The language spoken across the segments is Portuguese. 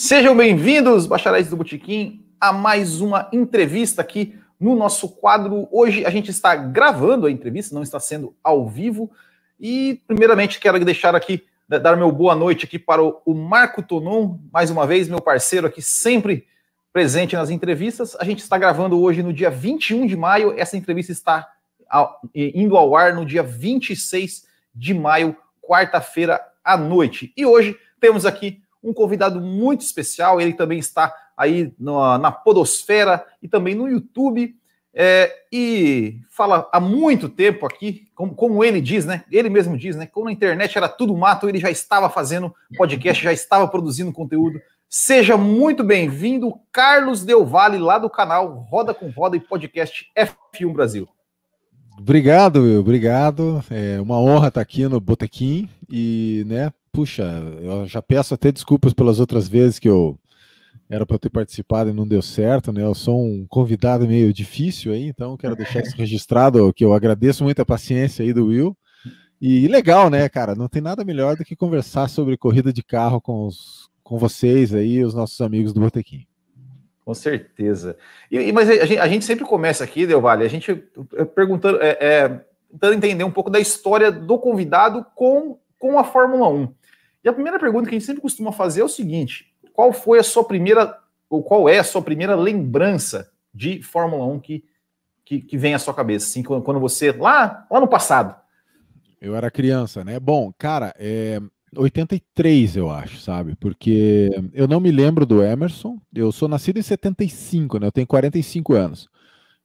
Sejam bem-vindos, bacharéis do Botequim, a mais uma entrevista aqui no nosso quadro. Hoje a gente está gravando a entrevista, não está sendo ao vivo. E, primeiramente, quero deixar aqui, dar meu boa noite aqui para o Marco Tonon, mais uma vez, meu parceiro aqui, sempre presente nas entrevistas. A gente está gravando hoje no dia 21 de maio, essa entrevista está indo ao ar no dia 26 de maio, quarta-feira à noite. E hoje temos aqui um convidado muito especial. Ele também está aí na, na Podosfera e também no YouTube. É, e fala há muito tempo aqui, como, como, ele diz, né? Ele mesmo diz, né? Como a internet era tudo mato, ele já estava fazendo podcast, já estava produzindo conteúdo. Seja muito bem-vindo, Carlos Del Valle, lá do canal Roda com Roda e Podcast F1 Brasil. Obrigado, Will, obrigado. É uma honra estar aqui no Botequim e, né, puxa, eu já peço até desculpas pelas outras vezes que eu era para ter participado e não deu certo, né? Eu sou um convidado meio difícil aí, então quero deixar isso registrado, que eu agradeço muito a paciência aí do Will. E legal, né, cara? Não tem nada melhor do que conversar sobre corrida de carro com, os, com vocês aí, os nossos amigos do Botequim. Com certeza. E, mas a gente, a gente sempre começa aqui, Del Vale, a gente é, perguntando, é, é, tentando entender um pouco da história do convidado com, com a Fórmula 1. E a primeira pergunta que a gente sempre costuma fazer é o seguinte: qual foi a sua primeira, ou qual é a sua primeira lembrança de Fórmula 1 que, que, que vem à sua cabeça? Assim, quando você, lá, lá no passado. Eu era criança, né? Bom, cara, é, 83, eu acho, sabe? Porque eu não me lembro do Emerson. Eu sou nascido em 75, né? Eu tenho 45 anos.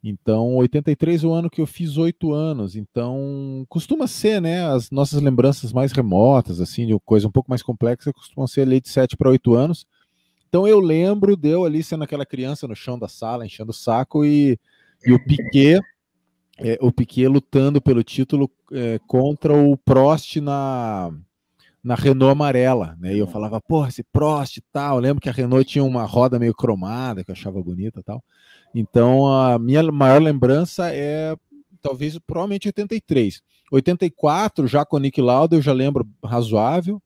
Então, 83 é o ano que eu fiz oito anos, então costuma ser, né? As nossas lembranças mais remotas, assim, de coisa um pouco mais complexa, costumam ser ali de sete para oito anos. Então eu lembro de eu ali sendo aquela criança no chão da sala, enchendo o saco, e, e o Piquet, é, o Piquet lutando pelo título é, contra o Prost na, na Renault amarela, né? E eu uhum. falava, porra, esse Prost e tal. Eu lembro que a Renault tinha uma roda meio cromada que eu achava bonita e tal. Então, a minha maior lembrança é talvez provavelmente 83. 84, já com o Nick Lauda, eu já lembro razoável.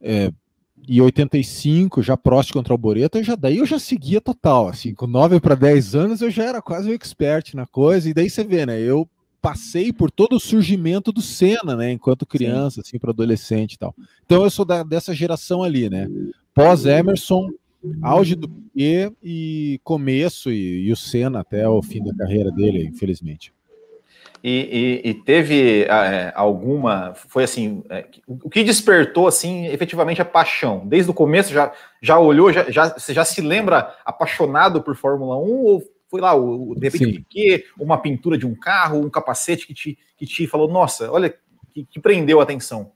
É, e 85, já Prost contra o Boreta, já daí eu já seguia total, assim, com 9 para 10 anos eu já era quase um expert na coisa, e daí você vê, né, eu passei por todo o surgimento do Senna, né, enquanto criança, Sim. assim, para adolescente e tal. Então eu sou da, dessa geração ali, né, pós Emerson, auge do Piquet e começo e, e o Senna até o fim da carreira dele, infelizmente. E, e, e, teve ah, é, alguma foi assim é, o que despertou assim efetivamente a paixão desde o começo já já olhou já, já você já se lembra apaixonado por Fórmula 1 ou foi lá o, de repente o quê, uma pintura de um carro um capacete que te, que te falou nossa olha que, que prendeu a atenção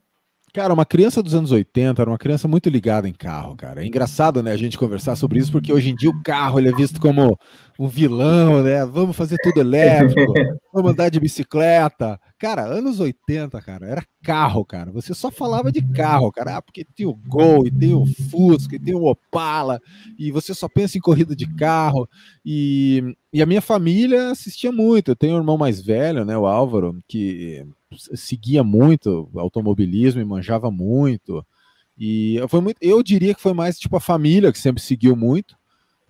Cara, uma criança dos anos 80 era uma criança muito ligada em carro, cara. É engraçado, né, a gente conversar sobre isso, porque hoje em dia o carro ele é visto como um vilão, né? Vamos fazer tudo elétrico, vamos andar de bicicleta. Cara, anos 80, cara, era carro, cara. Você só falava de carro, cara. Ah, porque tem o Gol, e tem o Fusca, e tem o Opala, e você só pensa em corrida de carro. E, e a minha família assistia muito. Eu tenho um irmão mais velho, né, o Álvaro, que seguia muito automobilismo e manjava muito. E foi muito, eu diria que foi mais tipo a família que sempre seguiu muito.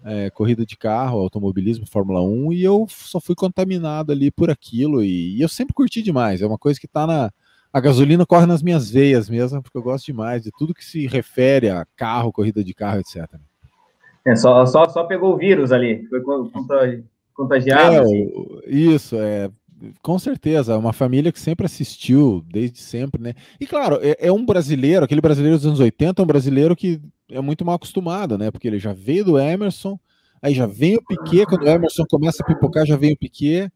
É, corrida de carro, automobilismo, Fórmula 1, e eu só fui contaminado ali por aquilo, e, e eu sempre curti demais, é uma coisa que está na... A gasolina corre nas minhas veias mesmo, porque eu gosto demais de tudo que se refere a carro, corrida de carro, etc. É, só, só, só pegou o vírus ali, foi contagiado. É, assim. Isso, é, com certeza, é uma família que sempre assistiu, desde sempre, né? E claro, é, é, um brasileiro, aquele brasileiro dos anos 80, é um brasileiro que é muito mal acostumado, né? Porque ele já veio do Emerson, aí já vem o Piquet, quando o Emerson começa a pipocar, já vem o Piquet,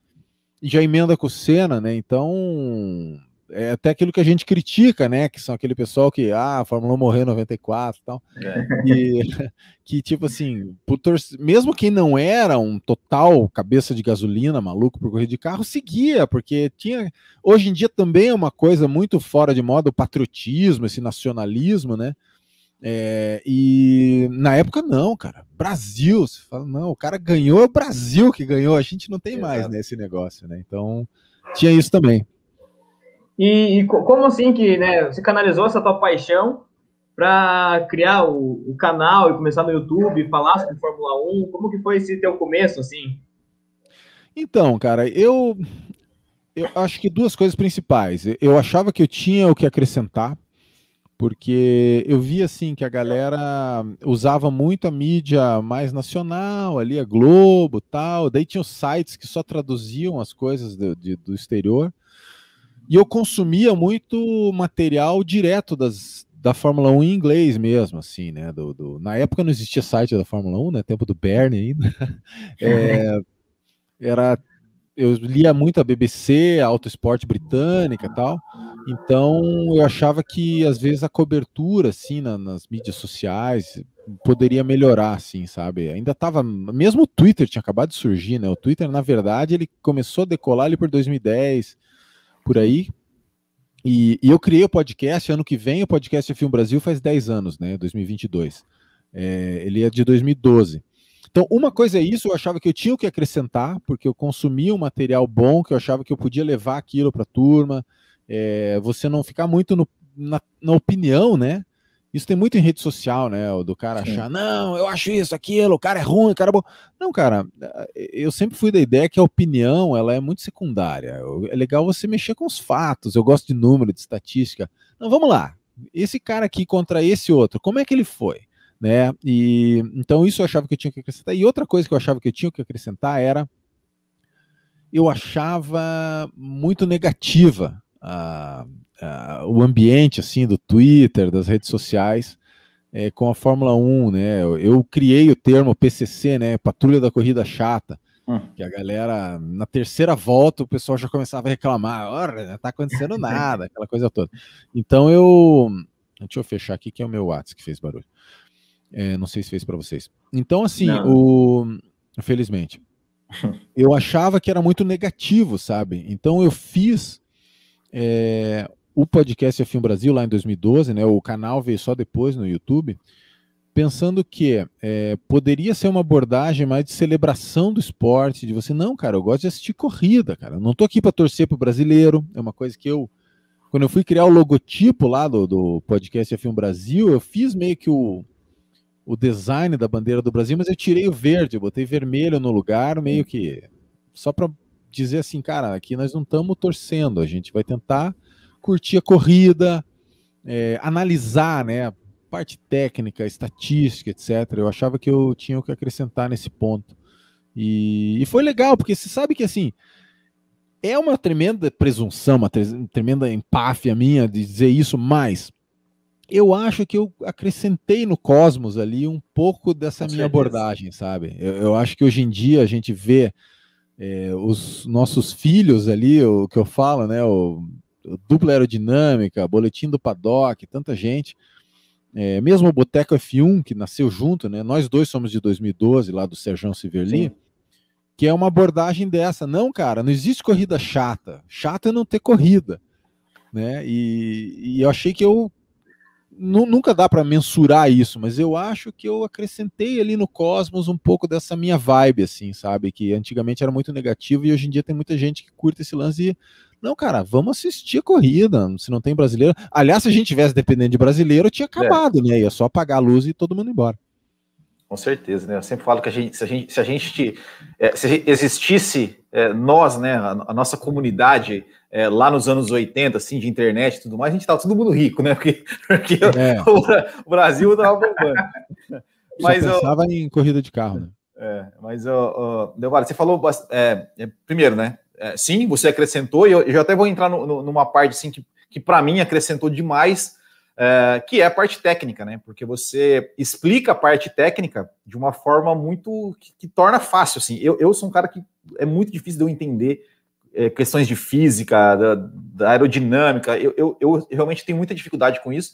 e já emenda com o Senna, né? Então, é até aquilo que a gente critica, né? Que são aquele pessoal que, ah, a Fórmula 1 morreu em 94 e tal. É. E que, tipo assim, mesmo quem não era um total cabeça de gasolina, maluco por correr de carro, seguia, porque tinha. Hoje em dia também é uma coisa muito fora de moda o patriotismo, esse nacionalismo, né? É, e na época não, cara. Brasil, você fala, não, o cara ganhou, é o Brasil que ganhou, a gente não tem mais nesse né, negócio, né? Então tinha isso também. E, e como assim que né, você canalizou essa tua paixão para criar o, o, canal e começar no YouTube, falar sobre Fórmula 1? Como que foi esse teu começo, assim? Então, cara, eu, eu acho que duas coisas principais. Eu achava que eu tinha o que acrescentar, porque eu via, assim, que a galera usava muito a mídia mais nacional, ali a Globo tal, daí tinha os sites que só traduziam as coisas do, de, do exterior, e eu consumia muito material direto das, da Fórmula 1 em inglês mesmo, assim, né? Do, do... Na época não existia site da Fórmula 1, né? Tempo do Bernie ainda. É, era... Eu lia muito a BBC, a Auto Esporte Britânica e tal. Então eu achava que às vezes a cobertura, assim, na, nas mídias sociais poderia melhorar, assim, sabe? Ainda tava. Mesmo o Twitter tinha acabado de surgir, né? O Twitter, na verdade, ele começou a decolar ali por 2010 por aí. E, e eu criei o podcast, ano que vem o podcast Filme Brasil faz 10 anos, né? 2022. É, ele é de 2012. Então, uma coisa é isso, eu achava que eu tinha o que acrescentar, porque eu consumia um material bom, que eu achava que eu podia levar aquilo para a turma. É, você não ficar muito no, na, na, opinião, né? Isso tem muito em rede social, né? O Do cara Sim. achar, não, eu acho isso, aquilo, o cara é ruim, o cara é bom. Não, cara, eh, eu sempre fui da ideia que a opinião ela é muito secundária. É legal você mexer com os fatos. Eu gosto de número, de estatística. Não, vamos lá. Esse cara aqui contra esse outro, como é que ele foi? Né? E então isso eu achava que eu tinha que acrescentar. E outra coisa que eu achava que eu tinha que acrescentar era eu achava muito negativa a, uh, o ambiente assim do Twitter, das redes sociais, é, com a Fórmula 1, né? Eu criei o termo PCC, né? Patrulha da Corrida Chata. Hum. Que a galera, na terceira volta, o pessoal já começava a reclamar: ora não tá acontecendo nada, aquela coisa toda. Então eu. Deixa eu fechar aqui, que é o meu WhatsApp que fez barulho. É, não sei se fez para vocês. Então, assim, não. o. Infelizmente. eu achava que era muito negativo, sabe? Então eu fiz é, o podcast F1 Brasil, lá em 2012, né, o canal veio só depois no YouTube, pensando que é, poderia ser uma abordagem mais de celebração do esporte, de você, não, cara, eu gosto de assistir corrida, cara, eu não tô aqui para torcer pro brasileiro, é uma coisa que eu, quando eu fui criar o logotipo lá do, do podcast F1 Brasil, eu fiz meio que o, o design da bandeira do Brasil, mas eu tirei o verde, eu botei vermelho no lugar, meio que só para dizer assim, cara, aqui nós não estamos torcendo, a gente vai tentar curtir a corrida, é, analisar né, a parte técnica, estatística, etc. Eu achava que eu tinha o que acrescentar nesse ponto. E, e foi legal, porque você sabe que assim é uma tremenda presunção, uma tremenda empáfia minha de dizer isso, mas eu acho que eu acrescentei no Cosmos ali um pouco dessa Com minha certeza. abordagem, sabe? Eu, eu, acho que hoje em dia a gente vê é, os nossos filhos ali, o que eu falo, né? O, dupla aerodinâmica, boletim do paddock, tanta gente. É, mesmo o Boteco F1, que nasceu junto, né? Nós dois somos de 2012, lá do Serjão Civerli, que é uma abordagem dessa. Não, cara, não existe corrida chata. Chata é não ter corrida. Né? E, e eu achei que eu. Nunca dá para mensurar isso, mas eu acho que eu acrescentei ali no Cosmos um pouco dessa minha vibe, assim, sabe? Que antigamente era muito negativo e hoje em dia tem muita gente que curta esse lance e não, cara, vamos assistir a corrida. Se não tem brasileiro. Aliás, se a gente tivesse dependendo de brasileiro, tinha é. acabado, é. né? Ia só apagar a luz e todo mundo embora. Com certeza, né? Eu sempre falo que a gente, se a gente, se a gente, é, se existisse é, nós, né, a, a nossa comunidade é, lá nos anos 80, assim, de internet e tudo mais, a gente tava todo mundo rico, né? Porque, porque é. o, o, Brasil estava bombando. mas Só pensava eu, em corrida de carro, né? É, mas, eu, você falou, primeiro, né? é, sim, você acrescentou, e eu, eu até vou entrar no, no, numa parte assim, que, que para mim acrescentou demais, é, que é a parte técnica, né? Porque você explica a parte técnica de uma forma muito que, que torna fácil. Assim. Eu, eu sou um cara que é muito difícil de eu entender é, questões de física, da, da aerodinâmica. Eu, eu, eu, realmente tenho muita dificuldade com isso.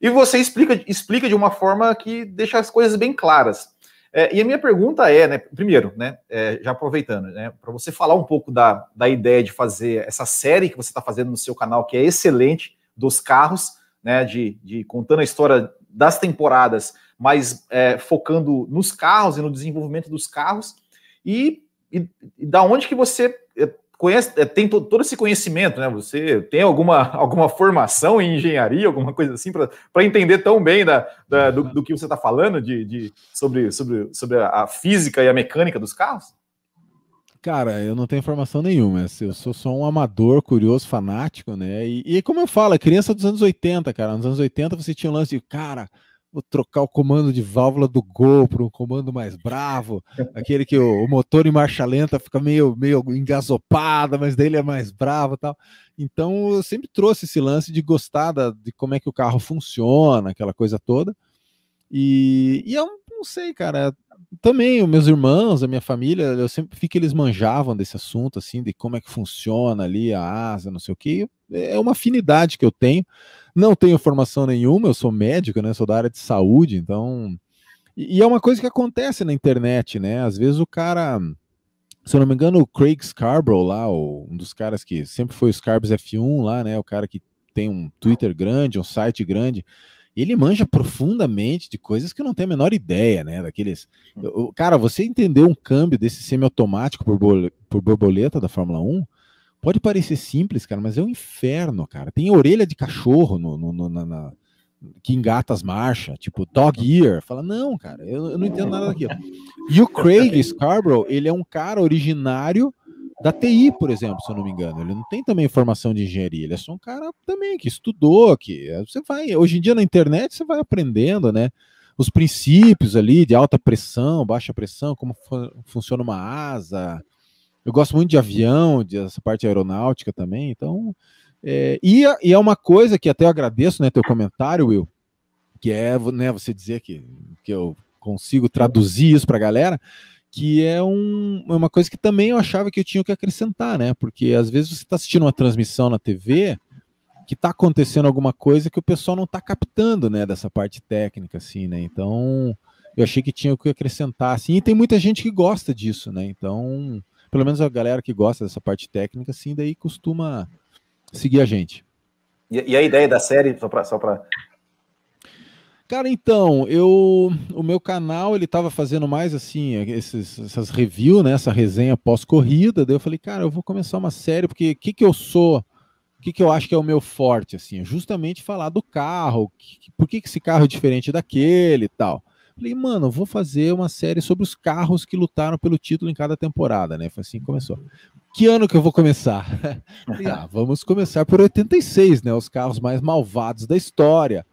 E você explica, explica de uma forma que deixa as coisas bem claras. É, e a minha pergunta é, né, primeiro, né, é, já aproveitando, né, para você falar um pouco da, da ideia de fazer essa série que você está fazendo no seu canal, que é excelente, dos carros, né, de, de contando a história das temporadas, mas é, focando nos carros e no desenvolvimento dos carros, e, e, e da onde que você conhece, é, tem to, todo esse conhecimento, né? Você tem alguma, alguma formação em engenharia, alguma coisa assim, para entender tão bem da, da do, do, que você está falando de, de, sobre, sobre, sobre a física e a mecânica dos carros? Cara, eu não tenho informação nenhuma. Eu sou só um amador, curioso, fanático, né? E, e como eu falo, é criança dos anos 80, cara. Nos anos 80 você tinha um lance de, cara, vou trocar o comando de válvula do Gol para um comando mais bravo, aquele que o, o, motor em marcha lenta fica meio, meio engasopada, mas dele é mais bravo tal. Então eu sempre trouxe esse lance de gostar da, de como é que o carro funciona, aquela coisa toda. E, e eu não sei, cara. Também os meus irmãos, a minha família, eu sempre vi que eles manjavam desse assunto, assim, de como é que funciona ali a asa, não sei o que. É uma afinidade que eu tenho. Não tenho formação nenhuma, eu sou médico, né? Sou da área de saúde, então. E, é uma coisa que acontece na internet, né? Às vezes o cara. Se eu não me engano, o Craig Scarborough lá, um dos caras que sempre foi o Scarbs F1 lá, né? O cara que tem um Twitter grande, um site grande ele manja profundamente de coisas que não tem a menor ideia, né? Daqueles. Hum. Cara, você entendeu um câmbio desse semiautomático automático por borboleta da Fórmula 1? Pode parecer simples, cara, mas é um inferno, cara. Tem orelha de cachorro no, no, no na, na, que engata as marchas, tipo dog ear. Fala, não, cara, eu, eu não entendo nada daquilo. E o Craig Scarborough, ele é um cara originário da TI, por exemplo, se eu não me engano. Ele não tem também formação de engenharia, ele é só um cara também que estudou, que você vai, hoje em dia na internet você vai aprendendo, né? Os princípios ali de alta pressão, baixa pressão, como funciona uma asa, eu gosto muito de avião, dessa de parte aeronáutica também, então. É, e, é, e, é uma coisa que até eu agradeço, né, teu comentário, Will, que é né, você dizer que, que eu consigo traduzir isso para a galera, que é um, é uma coisa que também eu achava que eu tinha que acrescentar, né? Porque às vezes você está assistindo uma transmissão na TV que está acontecendo alguma coisa que o pessoal não está captando, né? Dessa parte técnica, assim, né? Então eu achei que tinha que acrescentar, assim. E tem muita gente que gosta disso, né? Então pelo menos a galera que gosta dessa parte técnica, assim, daí costuma seguir a gente. E, e a ideia da série, só para. Só pra... Cara, então, eu o meu canal ele tava fazendo mais assim, esses, essas reviews, né, essa resenha pós-corrida, daí eu falei, cara, eu vou começar uma série, porque o que que eu sou, o que que eu acho que é o meu forte assim, é justamente falar do carro, que, por que que esse carro é diferente daquele e tal. Falei, mano, vou fazer uma série sobre os carros que lutaram pelo título em cada temporada, né? Foi assim que começou. Que ano que eu vou começar? Falei, ah, vamos começar por 86, né? Os carros mais malvados da história,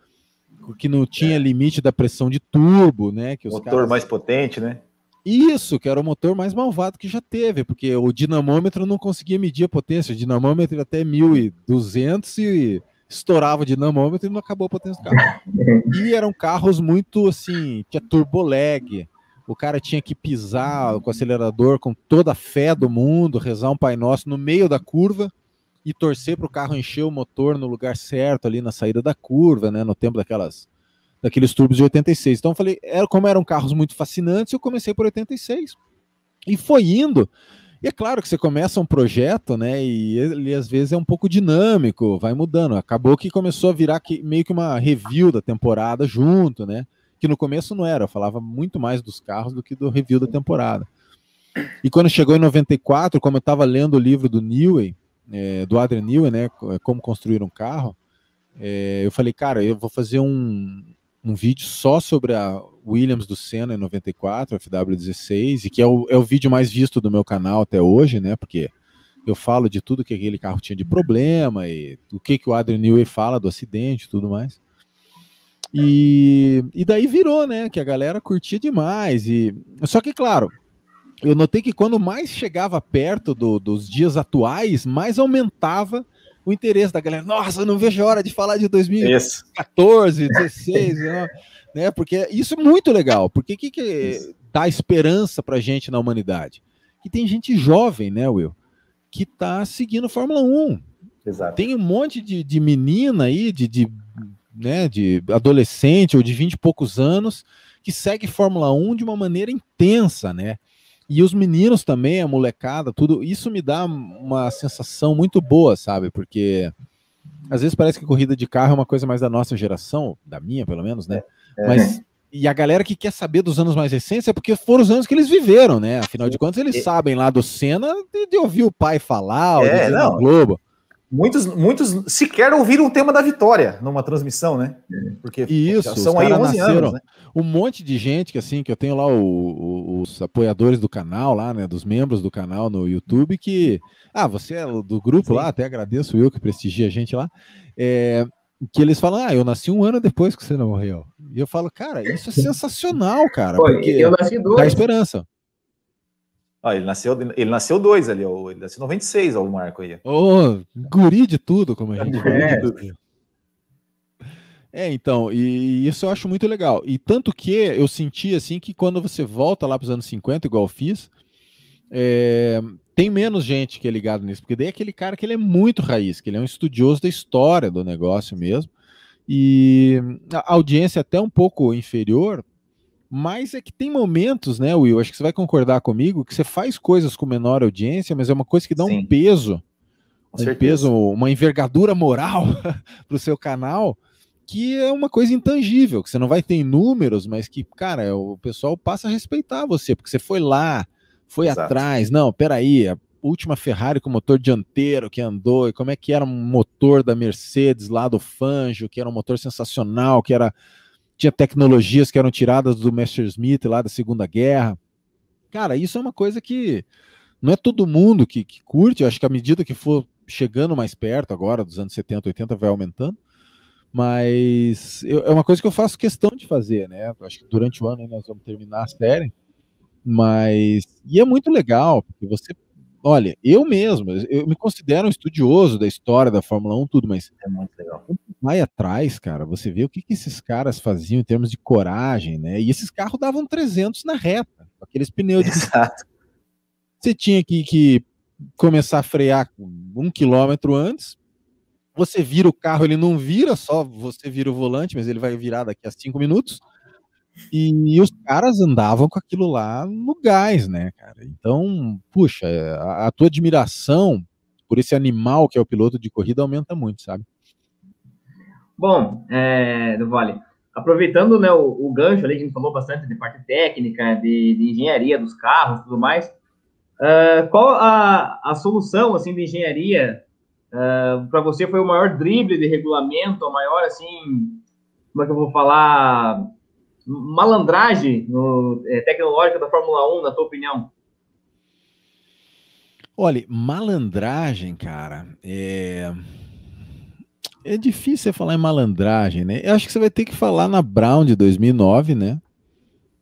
que não tinha é. limite da pressão de turbo, né? Que os Motor caras... mais potente, né? Isso, que era o motor mais malvado que já teve, porque o dinamômetro não conseguia medir a potência, o dinamômetro até 1200 e estourava o dinamômetro e não acabou a potência do carro. e eram carros muito assim, tinha turbo lag. O cara tinha que pisar com o acelerador com toda a fé do mundo, rezar um Pai Nosso no meio da curva e torcer para o carro encher o motor no lugar certo ali na saída da curva, né, no tempo daquelas daqueles turbos de 86. Então eu falei, era como eram carros muito fascinantes, eu comecei por 86. E foi indo. E é claro que você começa um projeto, né? E ele às vezes é um pouco dinâmico, vai mudando. Acabou que começou a virar que, meio que uma review da temporada junto, né? Que no começo não era, eu falava muito mais dos carros do que do review da temporada. E quando chegou em 94, como eu estava lendo o livro do Newey, é, do Adrian Newey, né? É, como construir um carro, é, eu falei, cara, eu vou fazer um, um vídeo só sobre a Williams do Senna em 94, FW16, e que é o, é o vídeo mais visto do meu canal até hoje, né? Porque eu falo de tudo que aquele carro tinha de problema e o que, que o Adrian Newey fala do acidente e tudo mais. E, e daí virou, né? Que a galera curtia demais. e Só que, claro, eu notei que quando mais chegava perto do, dos dias atuais, mais aumentava o interesse da galera. Nossa, não vejo a hora de falar de 2014, isso. 16, né? né? Porque isso é muito legal. Porque que, que dá esperança para gente na humanidade? Que tem gente jovem, né, Will, que tá seguindo Fórmula 1. Exato. Tem um monte de, de menina aí, de, de, né, de adolescente ou de 20 e poucos anos, que segue Fórmula 1 de uma maneira intensa, né? E os meninos também, a molecada, tudo, isso me dá uma sensação muito boa, sabe? Porque às vezes parece que corrida de carro é uma coisa mais da nossa geração, da minha pelo menos, né? É, Mas é. e a galera que quer saber dos anos mais recentes é porque foram os anos que eles viveram, né? Afinal de contas, eles é. sabem lá do Senna de, de, ouvir o pai falar, ou é, não. Globo. Muitos, muitos sequer ouviram o tema da vitória numa transmissão, né? Porque Isso, são aí 11 nasceram, anos, né? Um monte de gente que assim, que eu tenho lá o, o, os apoiadores do canal lá, né, dos membros do canal no YouTube que ah, você é do grupo Sim. lá, até agradeço eu que prestigia a gente lá. É, que eles falam, ah, eu nasci um ano depois que você não morreu. E eu falo, cara, isso é sensacional, cara. Pô, porque eu nasci dois. Dá esperança ele nasceu, ele nasceu dois ali, ó, ele nasceu 96, ó, o Marco aí. Ô, oh, guri de tudo, como a gente é. É, então, e isso eu acho muito legal. E tanto que eu senti assim que quando você volta lá para os anos 50, igual eu fiz, é, tem menos gente que é ligado nisso, porque daí é aquele cara que ele é muito raiz, que ele é um estudioso da história do negócio mesmo. E a audiência é até um pouco inferior, mas é que tem momentos, né, Will? Acho que você vai concordar comigo que você faz coisas com menor audiência, mas é uma coisa que dá Sim. um peso, com um certeza. peso, uma envergadura moral para o seu canal, que é uma coisa intangível, que você não vai ter em números, mas que, cara, o pessoal passa a respeitar você, porque você foi lá, foi Exato. atrás. Não, peraí, a última Ferrari com motor dianteiro que andou, e como é que era um motor da Mercedes lá do Fanjo, que era um motor sensacional, que era tinha tecnologias que eram tiradas do Messerschmitt lá da Segunda Guerra. Cara, isso é uma coisa que não é todo mundo que, que curte. Eu acho que à medida que for chegando mais perto agora, dos anos 70, 80, vai aumentando. Mas eu, é uma coisa que eu faço questão de fazer, né? Eu acho que durante o ano nós vamos terminar a série. Mas. E é muito legal, porque você olha, eu mesmo, eu me considero um estudioso da história da Fórmula 1, tudo, mas é muito legal. vai atrás, cara, você vê o que, que esses caras faziam em termos de coragem, né? E esses carros davam 300 na reta, aqueles pneus de Exato. Você tinha que, que começar a frear um quilômetro antes, você vira o carro, ele não vira, só você vira o volante, mas ele vai virar daqui a cinco minutos. E, e os caras andavam com aquilo lá no gás, né, cara? Então, puxa, a, a tua admiração por esse animal que é o piloto de corrida aumenta muito, sabe? Bom, é, do Vale, aproveitando né, o, o, gancho ali, a gente falou bastante de parte técnica, de, de engenharia dos carros tudo mais. Uh, qual a, a solução assim de engenharia uh, é, para você foi o maior drible de regulamento, a maior assim, como é que eu vou falar, malandragem no, é, tecnológica da Fórmula 1, na tua opinião? Olha, malandragem, cara, é... é difícil você falar em malandragem, né? Eu acho que você vai ter que falar na Brown de 2009, né?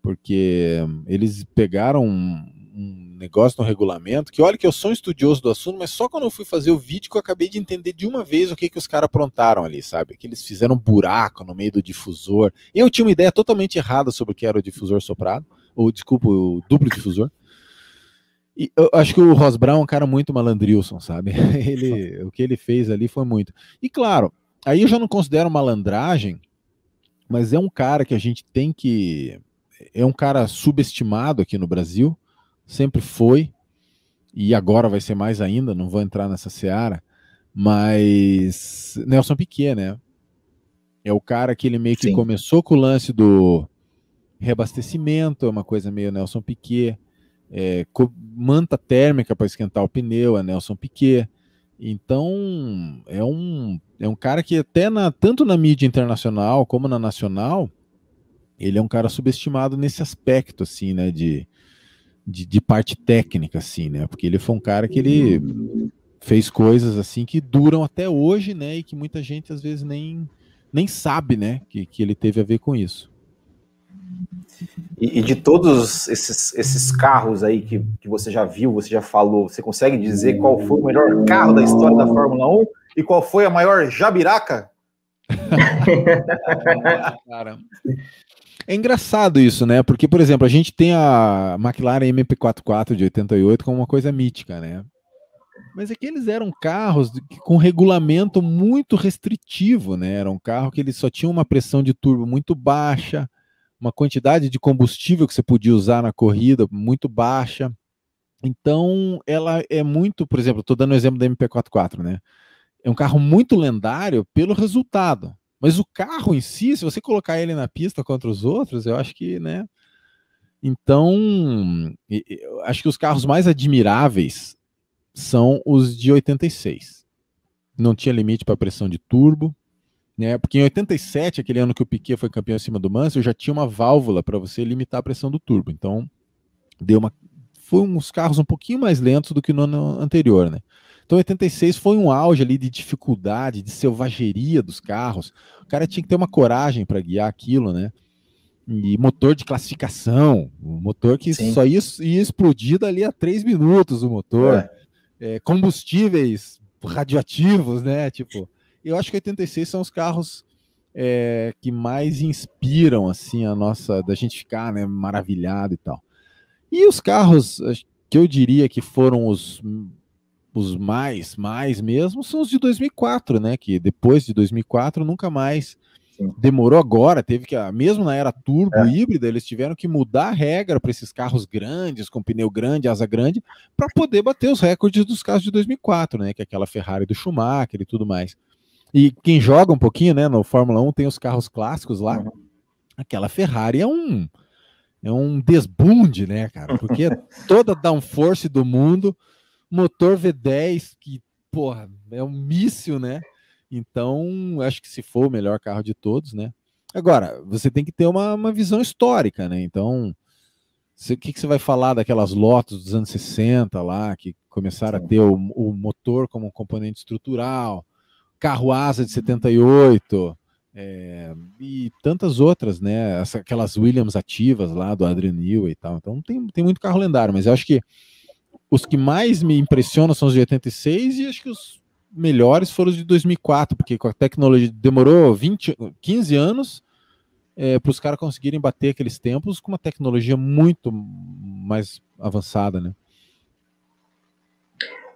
Porque eles pegaram negócio no regulamento, que olha que eu sou um estudioso do assunto, mas só quando eu fui fazer o vídeo que eu acabei de entender de uma vez o que, que os caras aprontaram ali, sabe? Que eles fizeram um buraco no meio do difusor. Eu tinha uma ideia totalmente errada sobre o que era o difusor soprado, ou desculpa, o duplo difusor. E eu acho que o Ross Brown é um cara muito malandrilson, sabe? Ele, o que ele fez ali foi muito. E claro, aí eu já não considero malandragem, mas é um cara que a gente tem que. É um cara subestimado aqui no Brasil sempre foi, e agora vai ser mais ainda, não vou entrar nessa seara, mas Nelson Piquet, né? É o cara que ele meio que Sim. começou com o lance do reabastecimento, é uma coisa meio Nelson Piquet, é, manta térmica para esquentar o pneu, é Nelson Piquet. Então, é um, é um cara que até na, tanto na mídia internacional como na nacional, ele é um cara subestimado nesse aspecto, assim, né, de, de, de, parte técnica, assim, né? Porque ele foi um cara que ele uhum. fez coisas assim que duram até hoje, né? E que muita gente às vezes nem, nem sabe, né? Que, que ele teve a ver com isso. E, e de todos esses, esses carros aí que, que você já viu, você já falou, você consegue dizer qual foi o melhor carro da história da Fórmula 1 e qual foi a maior jabiraca? Caramba. É engraçado isso, né? Porque, por exemplo, a gente tem a McLaren MP44 de 88 como uma coisa mítica, né? Mas é que eles eram carros com regulamento muito restritivo, né? Era um carro que ele só tinha uma pressão de turbo muito baixa, uma quantidade de combustível que você podia usar na corrida muito baixa. Então, ela é muito, por exemplo, estou dando o um exemplo da MP44, né? É um carro muito lendário pelo resultado. Mas o carro em si, se você colocar ele na pista contra os outros, eu acho que, né? Então, acho que os carros mais admiráveis são os de 86. Não tinha limite para pressão de turbo, né? Porque em 87, aquele ano que o Piquet foi campeão acima do Mansell, já tinha uma válvula para você limitar a pressão do turbo. Então, deu uma foi uns carros um pouquinho mais lentos do que no ano anterior, né? Então, 86 foi um auge ali de dificuldade, de selvageria dos carros. O cara tinha que ter uma coragem para guiar aquilo, né? E motor de classificação, um motor que Sim. só ia, ia explodir dali a três minutos o motor. É. É, combustíveis radioativos, né? Tipo, eu acho que 86 são os carros é, que mais inspiram assim a nossa da gente ficar né, maravilhado e tal. E os carros que eu diria que foram os os mais, mais mesmo, são os de 2004, né? Que depois de 2004 nunca mais Sim. demorou agora, teve que, ah, mesmo na era turbo é. híbrida, eles tiveram que mudar a regra para esses carros grandes, com pneu grande, asa grande, para poder bater os recordes dos carros de 2004, né? Que é aquela Ferrari do Schumacher e tudo mais. E quem joga um pouquinho, né, no Fórmula 1 tem os carros clássicos lá. Uhum. Aquela Ferrari é um é um desbunde, né, cara? Porque é toda a downforce do mundo motor V10, que, porra, é um míssil, né? Então, acho que se for o melhor carro de todos, né? Agora, você tem que ter uma, uma visão histórica, né? Então, o que, que você vai falar daquelas Lotus dos anos 60 lá, que começaram Sim. a ter o, o, motor como um componente estrutural, carro asa de 78, é, e tantas outras, né? Essa, aquelas Williams ativas lá do Adrian Newey e tal. Então, tem, tem muito carro lendário, mas eu acho que os que mais me impressionam são os de 86 e acho que os melhores foram os de 2004, porque com a tecnologia demorou 20, 15 anos é, para os caras conseguirem bater aqueles tempos com uma tecnologia muito mais avançada, né?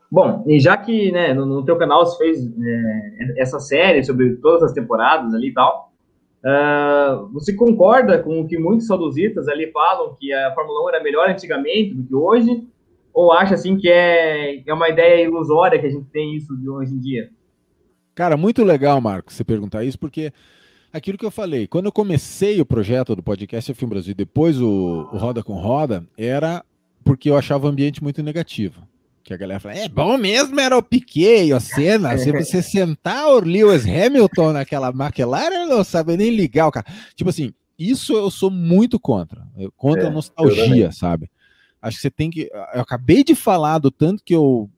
Bom, e já que né, no, no teu canal você fez é, essa série sobre todas as temporadas ali e tal, uh, você concorda com o que muitos saudositas ali falam, que a Fórmula 1 era melhor antigamente do que hoje, ou acha assim que é, é uma ideia ilusória que a gente tem isso de hoje em dia? Cara, muito legal, Marcos, você perguntar isso, porque aquilo que eu falei, quando eu comecei o projeto do podcast Filme Brasil, depois o, o Roda com Roda, era porque eu achava o ambiente muito negativo. Que a galera fala, é bom mesmo, era o Piquet, a cena. Se você sentar o Lewis Hamilton naquela McLaren, não sabe nem ligar o cara. Tipo assim, isso eu sou muito contra. contra é, a nostalgia, sabe? Acho que você tem que. Eu acabei de falar do tanto que eu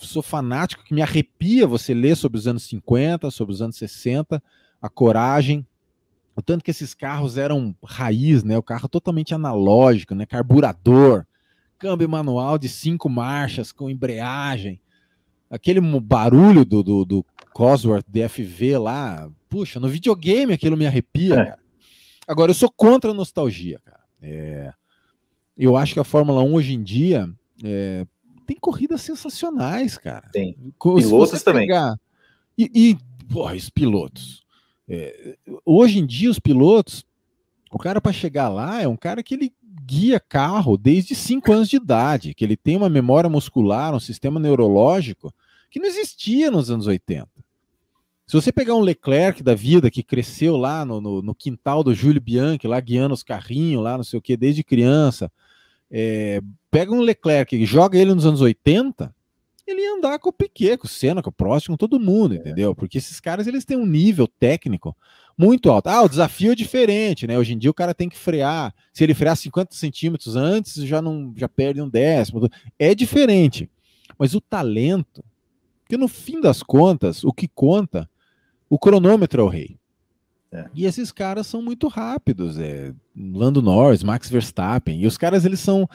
sou fanático, que me arrepia você ler sobre os anos 50, sobre os anos 60, a coragem, o tanto que esses carros eram raiz, né? O carro totalmente analógico, né? Carburador, câmbio manual de cinco marchas com embreagem, aquele barulho do, do, do Cosworth DFV lá. Puxa, no videogame aquilo me arrepia, é. Agora, eu sou contra a nostalgia, cara. É, eu acho que a Fórmula 1 hoje em dia é, tem corridas sensacionais, cara. Tem. Pilotos também. e, e porra, os pilotos. É, hoje em dia, os pilotos, o cara para chegar lá é um cara que ele guia carro desde 5 anos de idade, que ele tem uma memória muscular, um sistema neurológico que não existia nos anos 80. Se você pegar um Leclerc da vida que cresceu lá no, no, no quintal do Júlio Bianchi, lá guiando os carrinhos, lá não sei o que, desde criança, é, pega um Leclerc e joga ele nos anos 80, ele ia andar com o Piquet, com o Senna, com o Prost, com todo mundo, entendeu? Porque esses caras eles têm um nível técnico muito alto. Ah, o desafio é diferente, né? Hoje em dia o cara tem que frear. Se ele frear 50 centímetros antes, já não já perde um décimo. É diferente. Mas o talento, porque no fim das contas, o que conta, o cronômetro é o rei. É. E esses caras são muito rápidos, é, Lando Norris, Max Verstappen, e os caras eles são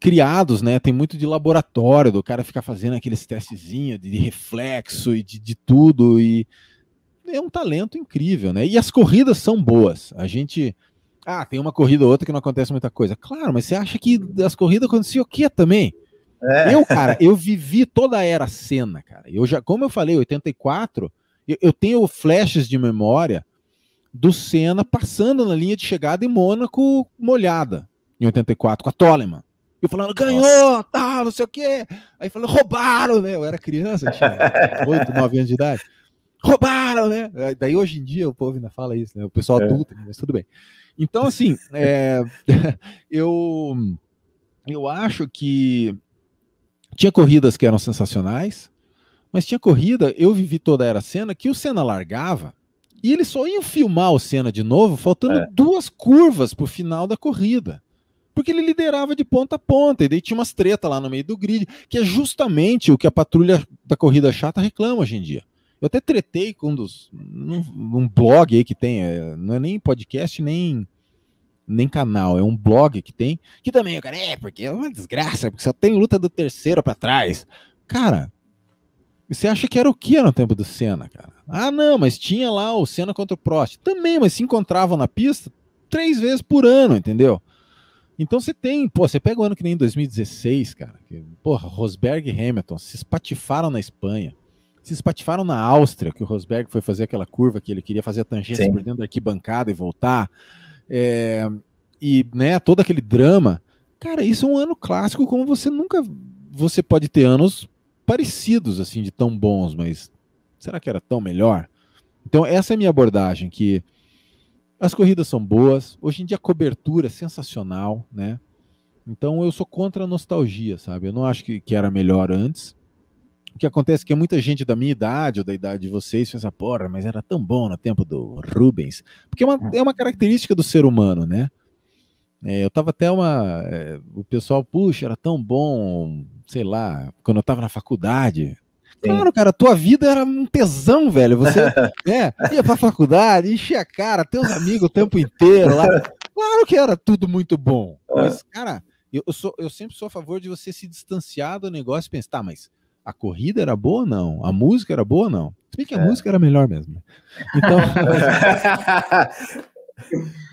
criados, né? Tem muito de laboratório, do cara ficar fazendo aqueles testezinhos de, reflexo e de, de, tudo, e é um talento incrível, né? E as corridas são boas. A gente. Ah, tem uma corrida ou outra que não acontece muita coisa. Claro, mas você acha que as corridas aconteciam o quê também? É. Eu, cara, eu vivi toda a era cena, cara. Eu já, como eu falei, 84, eu, eu tenho flashes de memória do Senna passando na linha de chegada em Mônaco molhada, em 84, com a Toleman. Eu falando, ganhou, tá, não sei o quê. Aí falando, roubaram, né? Eu era criança, tinha 8, 9 anos de idade. Roubaram, né? Daí hoje em dia o povo ainda fala isso, né? O pessoal é. adulto, né? mas tudo bem. Então, assim, é, eu, eu acho que tinha corridas que eram sensacionais, mas tinha corrida, eu vivi toda era cena que o Senna largava e eles só iam filmar o Senna de novo, faltando é. duas curvas pro final da corrida. Porque ele liderava de ponta a ponta, e daí tinha umas treta lá no meio do grid, que é justamente o que a patrulha da corrida chata reclama hoje em dia. Eu até tretei com um dos. blog aí que tem, é, não é nem podcast, nem nem canal, é um blog que tem, que também, cara, é, porque é uma desgraça, porque só tem luta do terceiro para trás. Cara, você acha que era o que no tempo do Senna, cara? Ah, não, mas tinha lá o Senna contra o Prost. Também, mas se encontravam na pista três vezes por ano, entendeu? Então você tem, pô, você pega o ano que nem 2016, cara. Que, porra, Rosberg e Hamilton se espatifaram na Espanha, se espatifaram na Áustria, que o Rosberg foi fazer aquela curva que ele queria fazer a tangência Sim. por dentro da arquibancada e voltar. É, e, né, todo aquele drama. Cara, isso é um ano clássico como você nunca. Você pode ter anos parecidos, assim, de tão bons, mas será que era tão melhor? Então, essa é a minha abordagem, que as corridas são boas, hoje em dia a cobertura é sensacional, né? Então, eu sou contra a nostalgia, sabe? Eu não acho que, que era melhor antes. O que acontece é que muita gente da minha idade ou da idade de vocês pensa, porra, mas era tão bom no tempo do Rubens. Porque é uma, é, é uma característica do ser humano, né? É, eu tava até uma. É, o pessoal, puxa, era tão bom, sei lá, quando eu tava na faculdade. Sim. Claro, cara, tua vida era um tesão, velho. Você é, ia pra faculdade, enchia a cara, teus amigos o tempo inteiro lá. Claro que era tudo muito bom. É. Mas, cara, eu, eu, sou, eu sempre sou a favor de você se distanciar do negócio e pensar, tá, mas a corrida era boa ou não? A música era boa ou não? Se bem que a é. música era melhor mesmo. Então.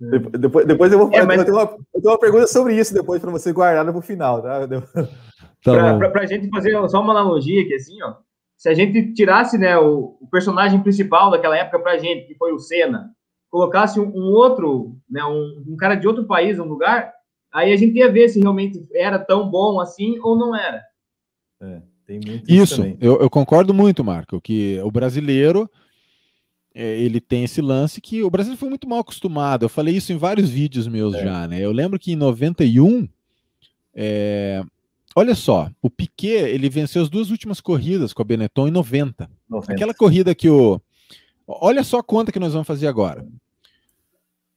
É. Depois, depois eu vou é, mas... eu, tenho uma, eu tenho uma pergunta sobre isso depois para você guardar para o final, tá? tá para a gente fazer só uma analogia aqui, assim, ó. Se a gente tirasse né, o, o personagem principal daquela época para a gente, que foi o Senna, colocasse um, um outro, né, um, um, cara de outro país, um lugar, aí a gente ia ver se realmente era tão bom assim ou não era. É, isso, isso eu, eu concordo muito, Marco, que o brasileiro é, ele tem esse lance que o Brasil foi muito mal acostumado. Eu falei isso em vários vídeos meus é. já, né? Eu lembro que em 91, é, olha só, o Piquet ele venceu as duas últimas corridas com a Benetton em 90. 90. Aquela corrida que o. Olha só a conta que nós vamos fazer agora.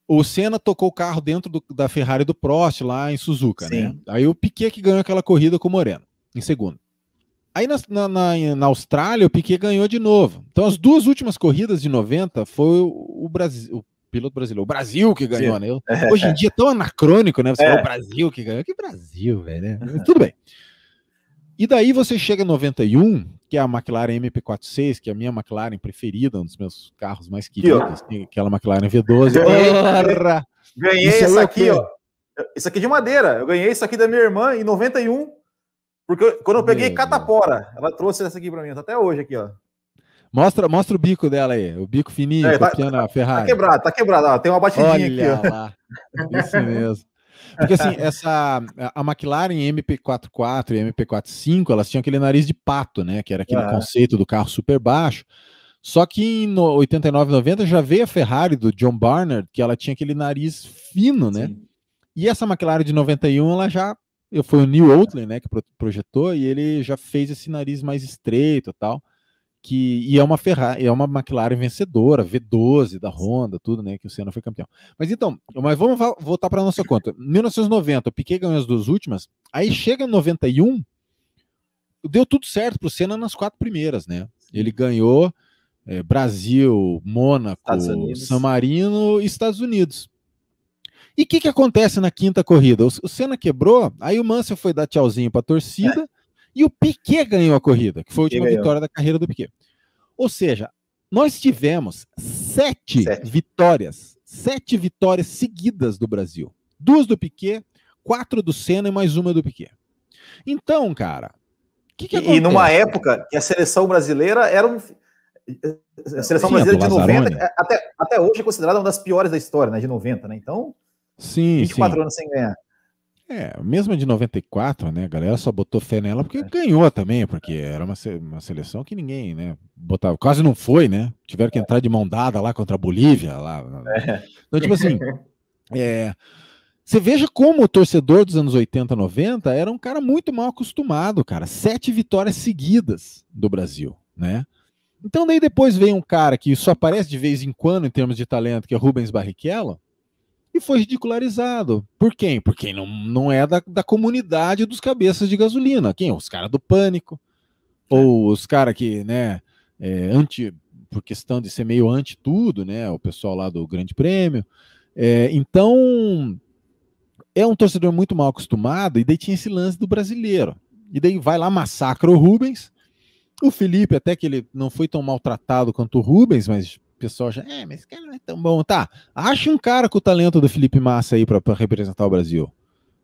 O Senna tocou o carro dentro do, da Ferrari do Prost, lá em Suzuka, né? Sim. né? Aí o Piquet que ganhou aquela corrida com o Moreno, em segundo. Aí na, na, na, Austrália, o Piquet ganhou de novo. Então, as duas últimas corridas de 90 foi o, o Brasil, o piloto brasileiro, o Brasil que ganhou, né? Eu, é. Hoje em dia é tão anacrônico, né? Você é. fala, o Brasil que ganhou. Que Brasil, velho, né? Tudo bem. E daí você chega em 91, que é a McLaren MP46, que é a minha McLaren preferida, um dos meus carros mais queridos, que aquela McLaren V12. Ganhei, ganhei isso, isso é aqui, ó. Isso aqui de madeira. Eu ganhei isso aqui da minha irmã em 91. Porque quando eu peguei Meu catapora, Deus. ela trouxe essa aqui para mim, tá até hoje aqui, ó. Mostra, mostra o bico dela aí, o bico fininho, é, tá- copiando tá, a Ferrari. Tá quebrado, tá quebrado, ó, tem uma batidinha Olha aqui. Lá. Isso mesmo. Porque assim, essa, a McLaren MP44 e MP45, elas tinham aquele nariz de pato, né? Que era aquele é. conceito do carro super baixo. Só que em 89, 90 já veio a Ferrari do John Barnard, que ela tinha aquele nariz fino, né? Sim. E essa McLaren de 91, ela já foi o Neil Oatley, né, que projetou, e ele já fez esse nariz mais estreito tal, que, e é uma Ferrari, é uma McLaren vencedora, V12 da Honda, tudo, né, que o Senna foi campeão. Mas então, mas vamos voltar para nossa conta. 1990, o Piquet ganhou as duas últimas, aí chega em 91, deu tudo certo para o Senna nas quatro primeiras, né, ele ganhou é, Brasil, Mônaco, San Marino e Estados Unidos. E o que, que acontece na quinta corrida? O, Senna quebrou, aí o Mansell foi dar tchauzinho para a torcida é. e o Piquet ganhou a corrida, que foi a última vitória da carreira do Piquet. Ou seja, nós tivemos sete, sete, vitórias, sete vitórias seguidas do Brasil. Duas do Piquet, quatro do Senna e mais uma do Piquet. Então, cara, o que que e numa época que a seleção brasileira era um a seleção brasileira de 90 é, até, até hoje é considerada uma das piores da história, né, de 90, né? Então, Sim, 24 sim. anos sem ganhar. É, mesmo de 94, né? A galera só botou fé nela porque é. ganhou também, porque era uma, uma seleção que ninguém, né? Botava, quase não foi, né? Tiveram que é. entrar de mão dada lá contra a Bolívia. Lá. É. Então, tipo assim, é, você veja como o torcedor dos anos 80, 90 era um cara muito mal acostumado, cara. Sete vitórias seguidas do Brasil, né? Então, daí depois vem um cara que só aparece de vez em quando em termos de talento, que é Rubens Barrichello e foi ridicularizado. Por quem? Por quem não, não é da, da comunidade dos cabeças de gasolina. Quem? Os caras do pânico, é. ou os caras que, né, é, anti, por questão de ser meio anti tudo, né, o pessoal lá do Grande Prêmio. É, então, é um torcedor muito mal acostumado, e daí tinha esse lance do brasileiro. E daí vai lá, massacra o Rubens. O Felipe, até que ele não foi tão maltratado quanto o Rubens, mas pessoal já, é, mas esse cara não é tão bom. Tá, acha um cara com o talento do Felipe Massa aí para representar o Brasil.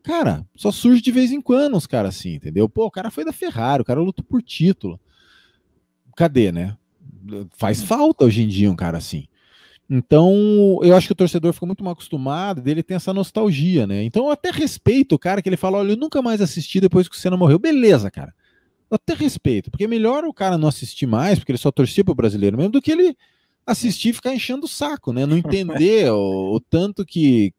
Cara, só surge de vez em quando os caras assim, entendeu? Pô, o cara foi da Ferrari, o cara lutou por título. Cadê, né? Faz falta hoje em dia um cara assim. Então, eu acho que o torcedor ficou muito mal acostumado, dele tem essa nostalgia, né? Então, eu até respeito o cara que ele fala: olha, eu nunca mais assisti depois que o Senna morreu. Beleza, cara. Eu até respeito, porque é melhor o cara não assistir mais, porque ele só torcia pro brasileiro mesmo, do que ele assistir e ficar enchendo o saco, né? Não entender o, o, tanto que,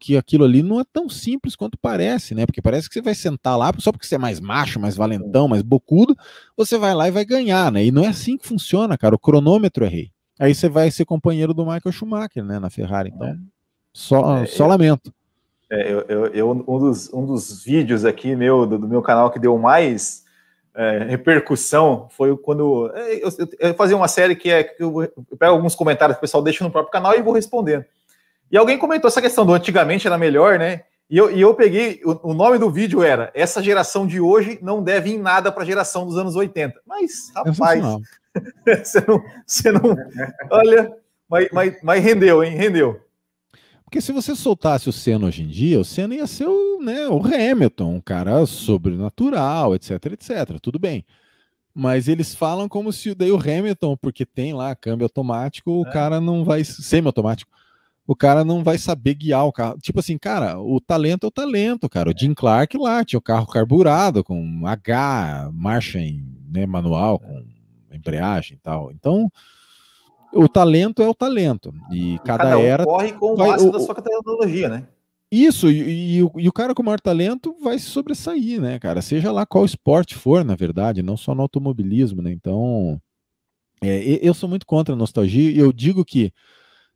que aquilo ali não é tão simples quanto parece, né? Porque parece que você vai sentar lá, só porque você é mais macho, mais valentão, mais bocudo, você vai lá e vai ganhar, né? E não é assim que funciona, cara. O cronômetro é rei. Aí você vai ser companheiro do Michael Schumacher, né? Na Ferrari. Então, é. só, é, só eu, lamento. É, eu, eu, um, dos, um dos vídeos aqui meu, do, do meu canal que deu mais é, repercussão foi quando é, eu, eu, eu, fazia uma série que é que eu, eu pego alguns comentários que o pessoal deixa no próprio canal e vou respondendo. E alguém comentou essa questão do antigamente era melhor, né? E eu, e eu peguei, o, o nome do vídeo era Essa geração de hoje não deve em nada para a geração dos anos 80. Mas, é rapaz, você não, você não. Olha, mas, mas, mas rendeu, hein? Rendeu. Porque se você soltasse o Senna hoje em dia, o Senna ia ser o, né, o Hamilton, um cara sobrenatural, etc, etc. Tudo bem. Mas eles falam como se daí o Hamilton, porque tem lá câmbio automático, o é. cara não vai. semi-automático. O cara não vai saber guiar o carro. Tipo assim, cara, o talento é o talento, cara. O é. Jim Clark lá tinha o carro carburado, com H, marcha em né, manual, com embreagem e tal. Então o talento é o talento. E, e cada, cada um era. corre com o máximo o, da sua tecnologia, né? Isso, e, e, o, e, o, cara com o maior talento vai se sobressair, né, cara? Seja lá qual esporte for, na verdade, não só no automobilismo, né? Então, é, eu sou muito contra a nostalgia e eu digo que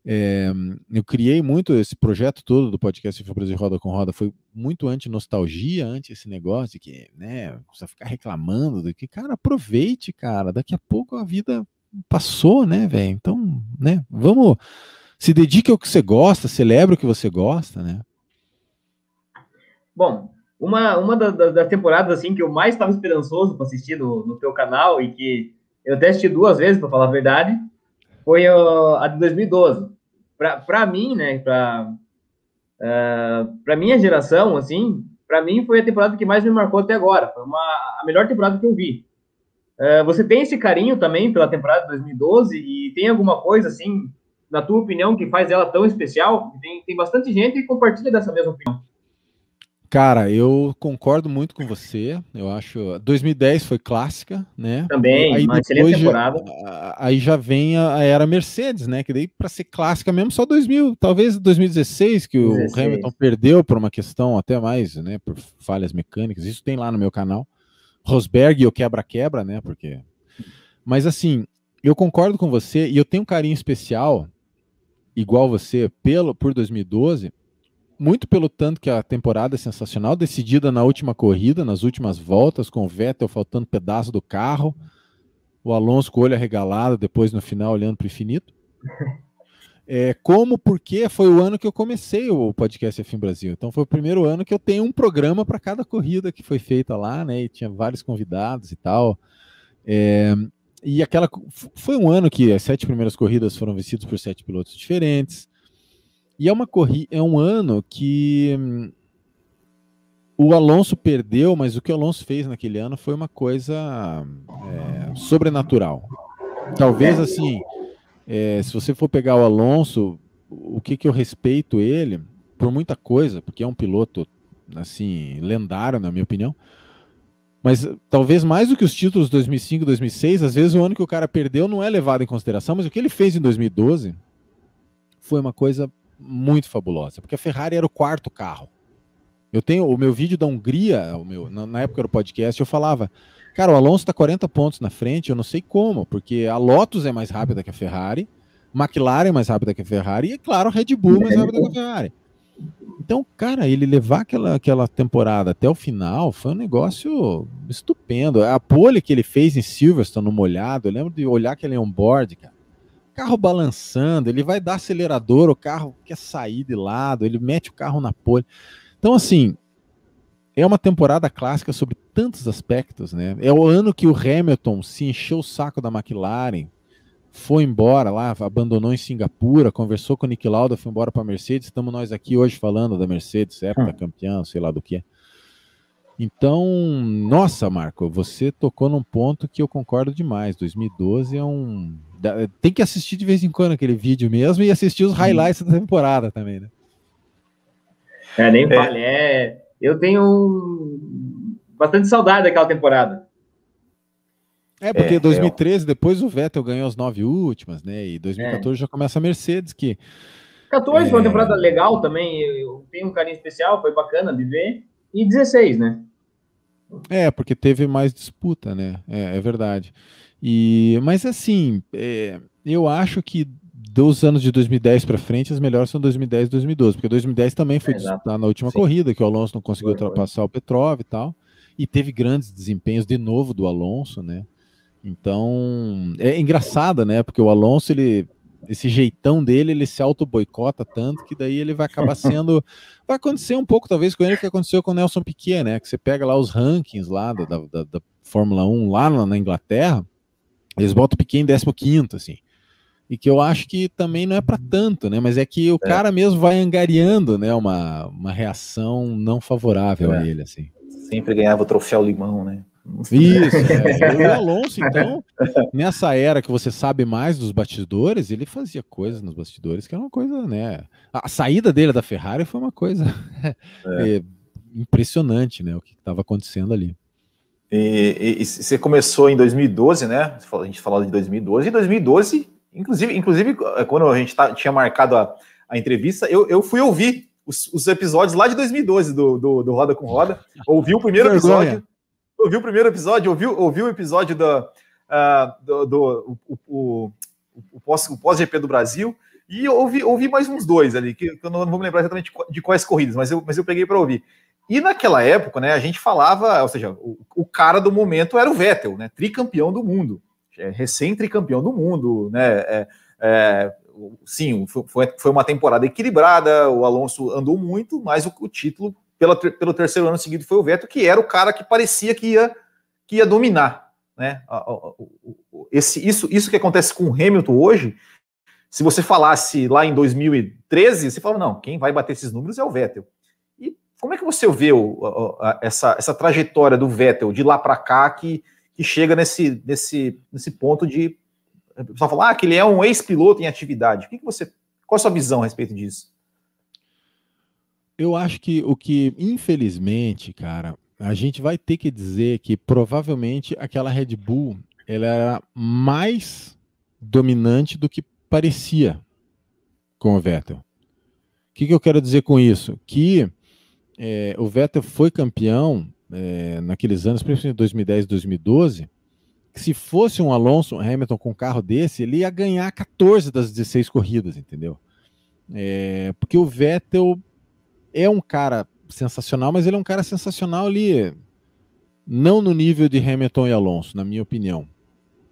é, eu criei muito esse projeto todo do podcast Info Brasil Roda com Roda, foi muito anti-nostalgia, anti esse negócio de que, né, precisa ficar reclamando, do que, cara, aproveite, cara, daqui a pouco a vida passou, né, velho? Então, né, vamos. Se dedique ao que você gosta, celebra o que você gosta, né? Bom, uma, uma das da, temporadas assim, que eu mais estava esperançoso para assistir no, no teu canal e que eu até assisti duas vezes, para falar a verdade, foi a de 2012. Para mim, né, para uh, é, minha geração, assim, para mim foi a temporada que mais me marcou até agora. Foi uma, a melhor temporada que eu vi. É, você tem esse carinho também pela temporada de 2012 e tem alguma coisa assim, na tua opinião, que faz ela tão especial? Tem, tem bastante gente que compartilha dessa mesma opinião. Cara, eu concordo muito com você. Eu acho 2010 foi clássica, né? Também, aí uma excelente temporada. aí já vem a, a, era Mercedes, né? Que daí para ser clássica mesmo só 2000, talvez 2016 que 16. o Hamilton perdeu por uma questão até mais, né? Por falhas mecânicas. Isso tem lá no meu canal. Rosberg e o quebra-quebra, né? Porque. Mas assim, eu concordo com você e eu tenho um carinho especial, igual você, pelo por 2012, muito pelo tanto que a temporada é sensacional, decidida na última corrida, nas últimas voltas, com o Vettel faltando pedaço do carro, o Alonso com o olho arregalado, depois no final olhando para o infinito. É, como, porque foi o ano que eu comecei o podcast F1 Brasil. Então foi o primeiro ano que eu tenho um programa para cada corrida que foi feita lá, né? E tinha vários convidados e tal. É, e aquela foi um ano que as sete primeiras corridas foram vencidas por sete pilotos diferentes. E é uma corrida, é um ano que hum, o Alonso perdeu, mas o que o Alonso fez naquele ano foi uma coisa é, sobrenatural. Talvez assim, é, se você for pegar o Alonso, o que, que eu respeito ele, por muita coisa, porque é um piloto, assim, lendário, na minha opinião. Mas talvez mais do que os títulos 2005 2006, às vezes o ano que o cara perdeu não é levado em consideração, mas o que ele fez em 2012 foi uma coisa muito fabulosa, porque a Ferrari era o quarto carro. Eu tenho o meu vídeo da Hungria, o meu, na, na época era o podcast, eu falava Cara, o Alonso está 40 pontos na frente, eu não sei como, porque a Lotus é mais rápida que a Ferrari, McLaren é mais rápida que a Ferrari, e é claro, a Red Bull é mais rápida que a Ferrari. Então, cara, ele levar aquela, aquela temporada até o final foi um negócio estupendo. A pole que ele fez em Silverstone, no molhado, eu lembro de olhar aquele é on-board, cara. Carro balançando, ele vai dar acelerador, o carro quer sair de lado, ele mete o carro na pole. Então, assim, é uma temporada clássica sobre tantos aspectos, né? É o ano que o Hamilton se encheu o saco da McLaren, foi embora lá, abandonou em Singapura, conversou com o Nick Lauda, foi embora para a Mercedes. Estamos nós aqui hoje falando da Mercedes, época ah. campeã, sei lá do que. Então, nossa, Marco, você tocou num ponto que eu concordo demais. 2012 é um. Tem que assistir de vez em quando aquele vídeo mesmo e assistir os highlights Sim. da temporada também, né? É, nem é. vale. É, eu tenho bastante saudade daquela temporada. É, porque é, 2013, é, eu... depois o Vettel ganhou as nove últimas, né? E 2014 é. já começa a Mercedes, que. 14 é... foi uma é. temporada legal também, eu tenho um carinho especial, foi bacana de ver. E 16, né? É, porque teve mais disputa, né? É, é verdade. E, mas assim, é, eu acho que dos anos de 2010 para frente, as melhores são 2010 e 2012, porque 2010 também foi é, disputar na última Sim. corrida, que o Alonso não conseguiu foi, ultrapassar foi. o Petrov e tal, e teve grandes desempenhos de novo do Alonso, né? Então, é engraçada, né? Porque o Alonso, ele esse jeitão dele, ele se auto-boicota tanto que daí ele vai acabar sendo. Vai acontecer um pouco, talvez, com ele o que aconteceu com o Nelson Piquet, né? Que você pega lá os rankings lá da, da, da Fórmula 1 lá na, Inglaterra, eles botam o Piquet em 15, assim e que eu acho que também não é para tanto, né? Mas é que o é. cara mesmo vai angariando, né? Uma, uma reação não favorável é. a ele, assim. Sempre ganhava o troféu limão, né? Isso, é. o Alonso, então, nessa era que você sabe mais dos bastidores, ele fazia coisas nos bastidores que era uma coisa, né? A saída dele da Ferrari foi uma coisa é. eh, impressionante, né? O que estava acontecendo ali. E, e, e, você começou em 2012, né? A gente falou de 2012, e 2012 Inclusive, inclusive eh, quando a gente tá, tinha marcado a, a entrevista, eu, eu fui ouvir os, os, episódios lá de 2012 do, do, do Roda com Roda. Ouvi o primeiro episódio. Ouvi o primeiro episódio, ouvi, ouvi o episódio da, uh, do, do o, o, o, pós, o pós-GP do Brasil. E ouvi, ouvi mais uns dois ali, que, eu não vou me lembrar exatamente de quais corridas, mas eu, mas eu peguei para ouvir. E naquela época, né, a gente falava, ou seja, o, o, cara do momento era o Vettel, né, tricampeão do mundo é recém-tricampeão do mundo, né? É, é, sim, foi, foi uma temporada equilibrada, o Alonso andou muito, mas o, o título pela, pelo terceiro ano seguido foi o Vettel, que era o cara que parecia que ia, que ia dominar, né? Esse, isso, isso que acontece com o Hamilton hoje, se você falasse lá em 2013, você falou não, quem vai bater esses números é o Vettel. E como é que você vê o, a, essa, essa trajetória do Vettel de lá para cá que que chega nesse, nesse, nesse ponto de só falar ah, que ele é um ex-piloto em atividade. O que, que você. Qual a sua visão a respeito disso? Eu acho que o que, infelizmente, cara, a gente vai ter que dizer que provavelmente aquela Red Bull ela era mais dominante do que parecia com o Vettel. O que, que eu quero dizer com isso? Que é, o Vettel foi campeão é, naqueles anos, principalmente 2010, 2012, que se fosse um Alonso, um Hamilton com um carro desse, ele ia ganhar 14 das 16 corridas, entendeu? É, porque o Vettel é um cara sensacional, mas ele é um cara sensacional ali, não no nível de Hamilton e Alonso, na minha opinião.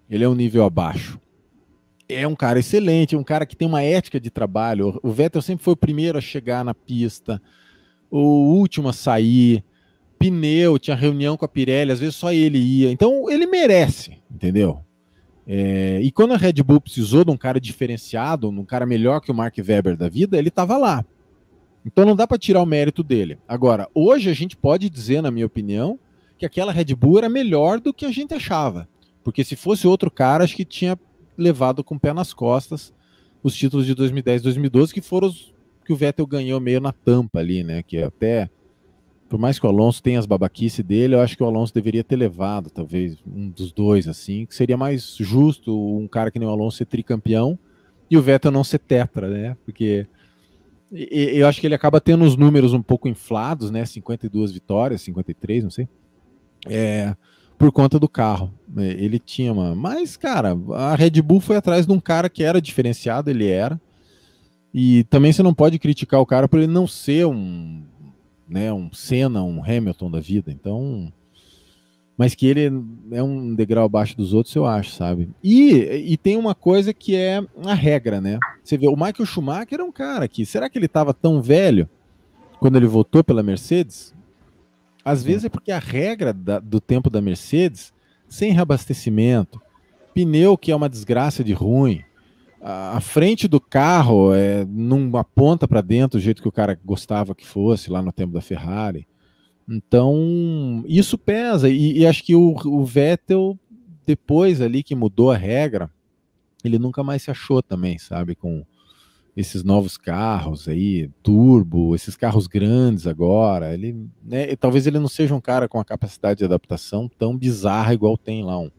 Ele é um nível abaixo. É um cara excelente, é um cara que tem uma ética de trabalho. O Vettel sempre foi o primeiro a chegar na pista, o último a sair pneu, tinha reunião com a Pirelli, às vezes só ele ia. Então ele merece, entendeu? É, e quando a Red Bull precisou de um cara diferenciado, um cara melhor que o Mark Webber da vida, ele estava lá. Então não dá para tirar o mérito dele. Agora, hoje a gente pode dizer, na minha opinião, que aquela Red Bull era melhor do que a gente achava. Porque se fosse outro cara, acho que tinha levado com o pé nas costas os títulos de 2010 e 2012, que foram os que o Vettel ganhou meio na tampa ali, né? Que até por mais que o Alonso tenha as babaquice dele, eu acho que o Alonso deveria ter levado, talvez, um dos dois, assim, que seria mais justo um cara que nem o Alonso ser tricampeão e o Vettel não ser tetra, né? Porque eu acho que ele acaba tendo os números um pouco inflados, né? 52 vitórias, 53, não sei. É, por conta do carro. É, ele tinha uma. Mas, cara, a Red Bull foi atrás de um cara que era diferenciado, ele era. E também você não pode criticar o cara por ele não ser um né, um Senna, um Hamilton da vida. Então, mas que ele é um degrau abaixo dos outros, eu acho, sabe? E, e tem uma coisa que é a regra, né? Você vê, o Michael Schumacher é um cara que, será que ele estava tão velho quando ele votou pela Mercedes? Às vezes é porque a regra da, do tempo da Mercedes, sem reabastecimento, pneu que é uma desgraça de ruim, a frente do carro é, não aponta para dentro do jeito que o cara gostava que fosse lá no tempo da Ferrari. Então, isso pesa. E, e acho que o, o, Vettel, depois ali que mudou a regra, ele nunca mais se achou também, sabe? Com esses novos carros aí, turbo, esses carros grandes agora. Ele, né, talvez ele não seja um cara com a capacidade de adaptação tão bizarra igual tem lá um,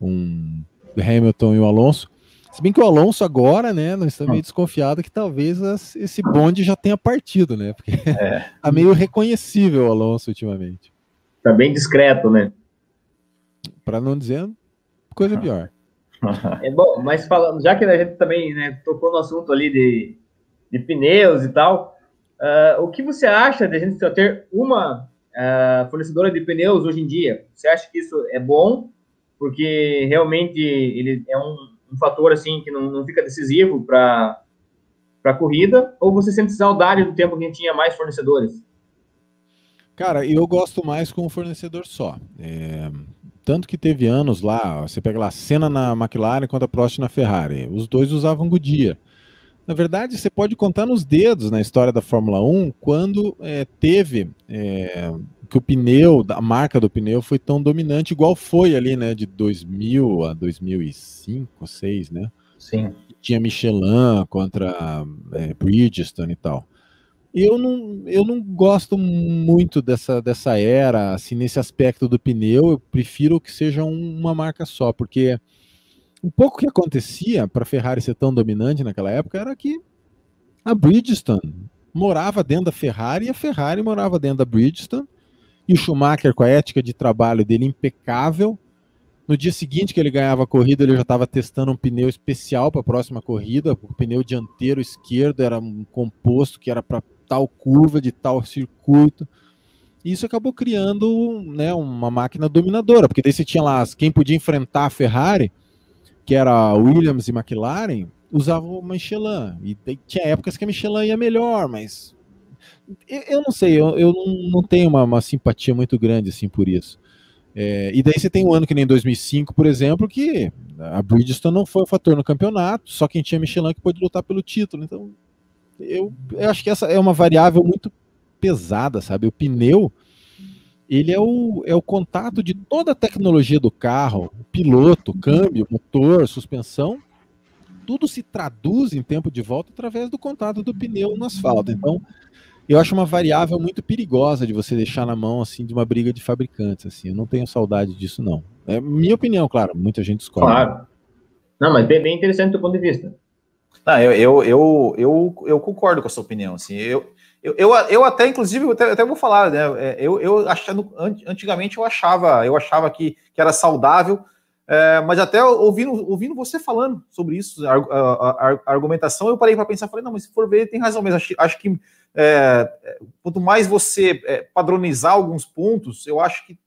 um Hamilton e o Alonso se bem que o Alonso agora, né, nós estamos meio hum. desconfiados que talvez as, esse bonde já tenha partido, né? Porque é. tá meio reconhecível o Alonso ultimamente. Tá bem discreto, né? Para não dizer coisa pior. É bom, mas falando, já que a gente também né, tocou no assunto ali de, de pneus e tal, uh, o que você acha de a gente só ter uma uh, fornecedora de pneus hoje em dia? Você acha que isso é bom? Porque realmente ele é um, um fator assim que não, não fica decisivo para a corrida, ou você sente saudade do tempo que tinha mais fornecedores? Cara, eu gosto mais com o fornecedor só. É, tanto que teve anos lá, você pega lá cena na McLaren contra Prost na Ferrari. Os dois usavam Goodyear. Na verdade, você pode contar nos dedos na história da Fórmula 1 quando é, teve é, que o pneu, a marca do pneu foi tão dominante igual foi ali, né, de 2000 a 2005, 2006, né? Sim. Tinha Michelin contra é, Bridgestone e tal. Eu não, eu não gosto muito dessa, dessa era, assim, nesse aspecto do pneu, eu prefiro que seja uma marca só, porque um pouco que acontecia para a Ferrari ser tão dominante naquela época era que a Bridgestone morava dentro da Ferrari e a Ferrari morava dentro da Bridgestone e o Schumacher, com a ética de trabalho dele impecável, no dia seguinte que ele ganhava a corrida, ele já estava testando um pneu especial para a próxima corrida. O pneu dianteiro esquerdo era um composto que era para tal curva de tal circuito. E isso acabou criando né, uma máquina dominadora, porque daí você tinha lá quem podia enfrentar a Ferrari, que era Williams e McLaren, usavam o Michelin. E tinha épocas que a Michelin ia melhor, mas eu não sei, eu, eu não tenho uma, uma simpatia muito grande assim por isso. É, e daí você tem um ano que nem 2005, por exemplo, que a Bridgestone não foi o um fator no campeonato, só quem tinha Michelin que pôde lutar pelo título. Então, eu, eu, acho que essa é uma variável muito pesada, sabe? O pneu, ele é o, é o contato de toda a tecnologia do carro, piloto, câmbio, motor, suspensão, tudo se traduz em tempo de volta através do contato do pneu no asfalto. Então, eu acho uma variável muito perigosa de você deixar na mão assim de uma briga de fabricantes. Assim, eu não tenho saudade disso não. É minha opinião, claro. Muita gente escolhe. Claro. Não, mas bem, bem interessante do ponto de vista. Não, tá, eu, eu, eu, eu, eu concordo com a sua opinião. Assim, eu, eu, eu, eu até, inclusive, até, até, vou falar, né? É, eu, eu achando, antigamente eu achava, eu achava que, que era saudável, é, mas até ouvindo, ouvindo você falando sobre isso, a, a, a argumentação, eu parei para pensar, falei, não, mas se for ver, tem razão mesmo. Acho, acho que é, é, quanto mais você é, padronizar alguns pontos, eu acho que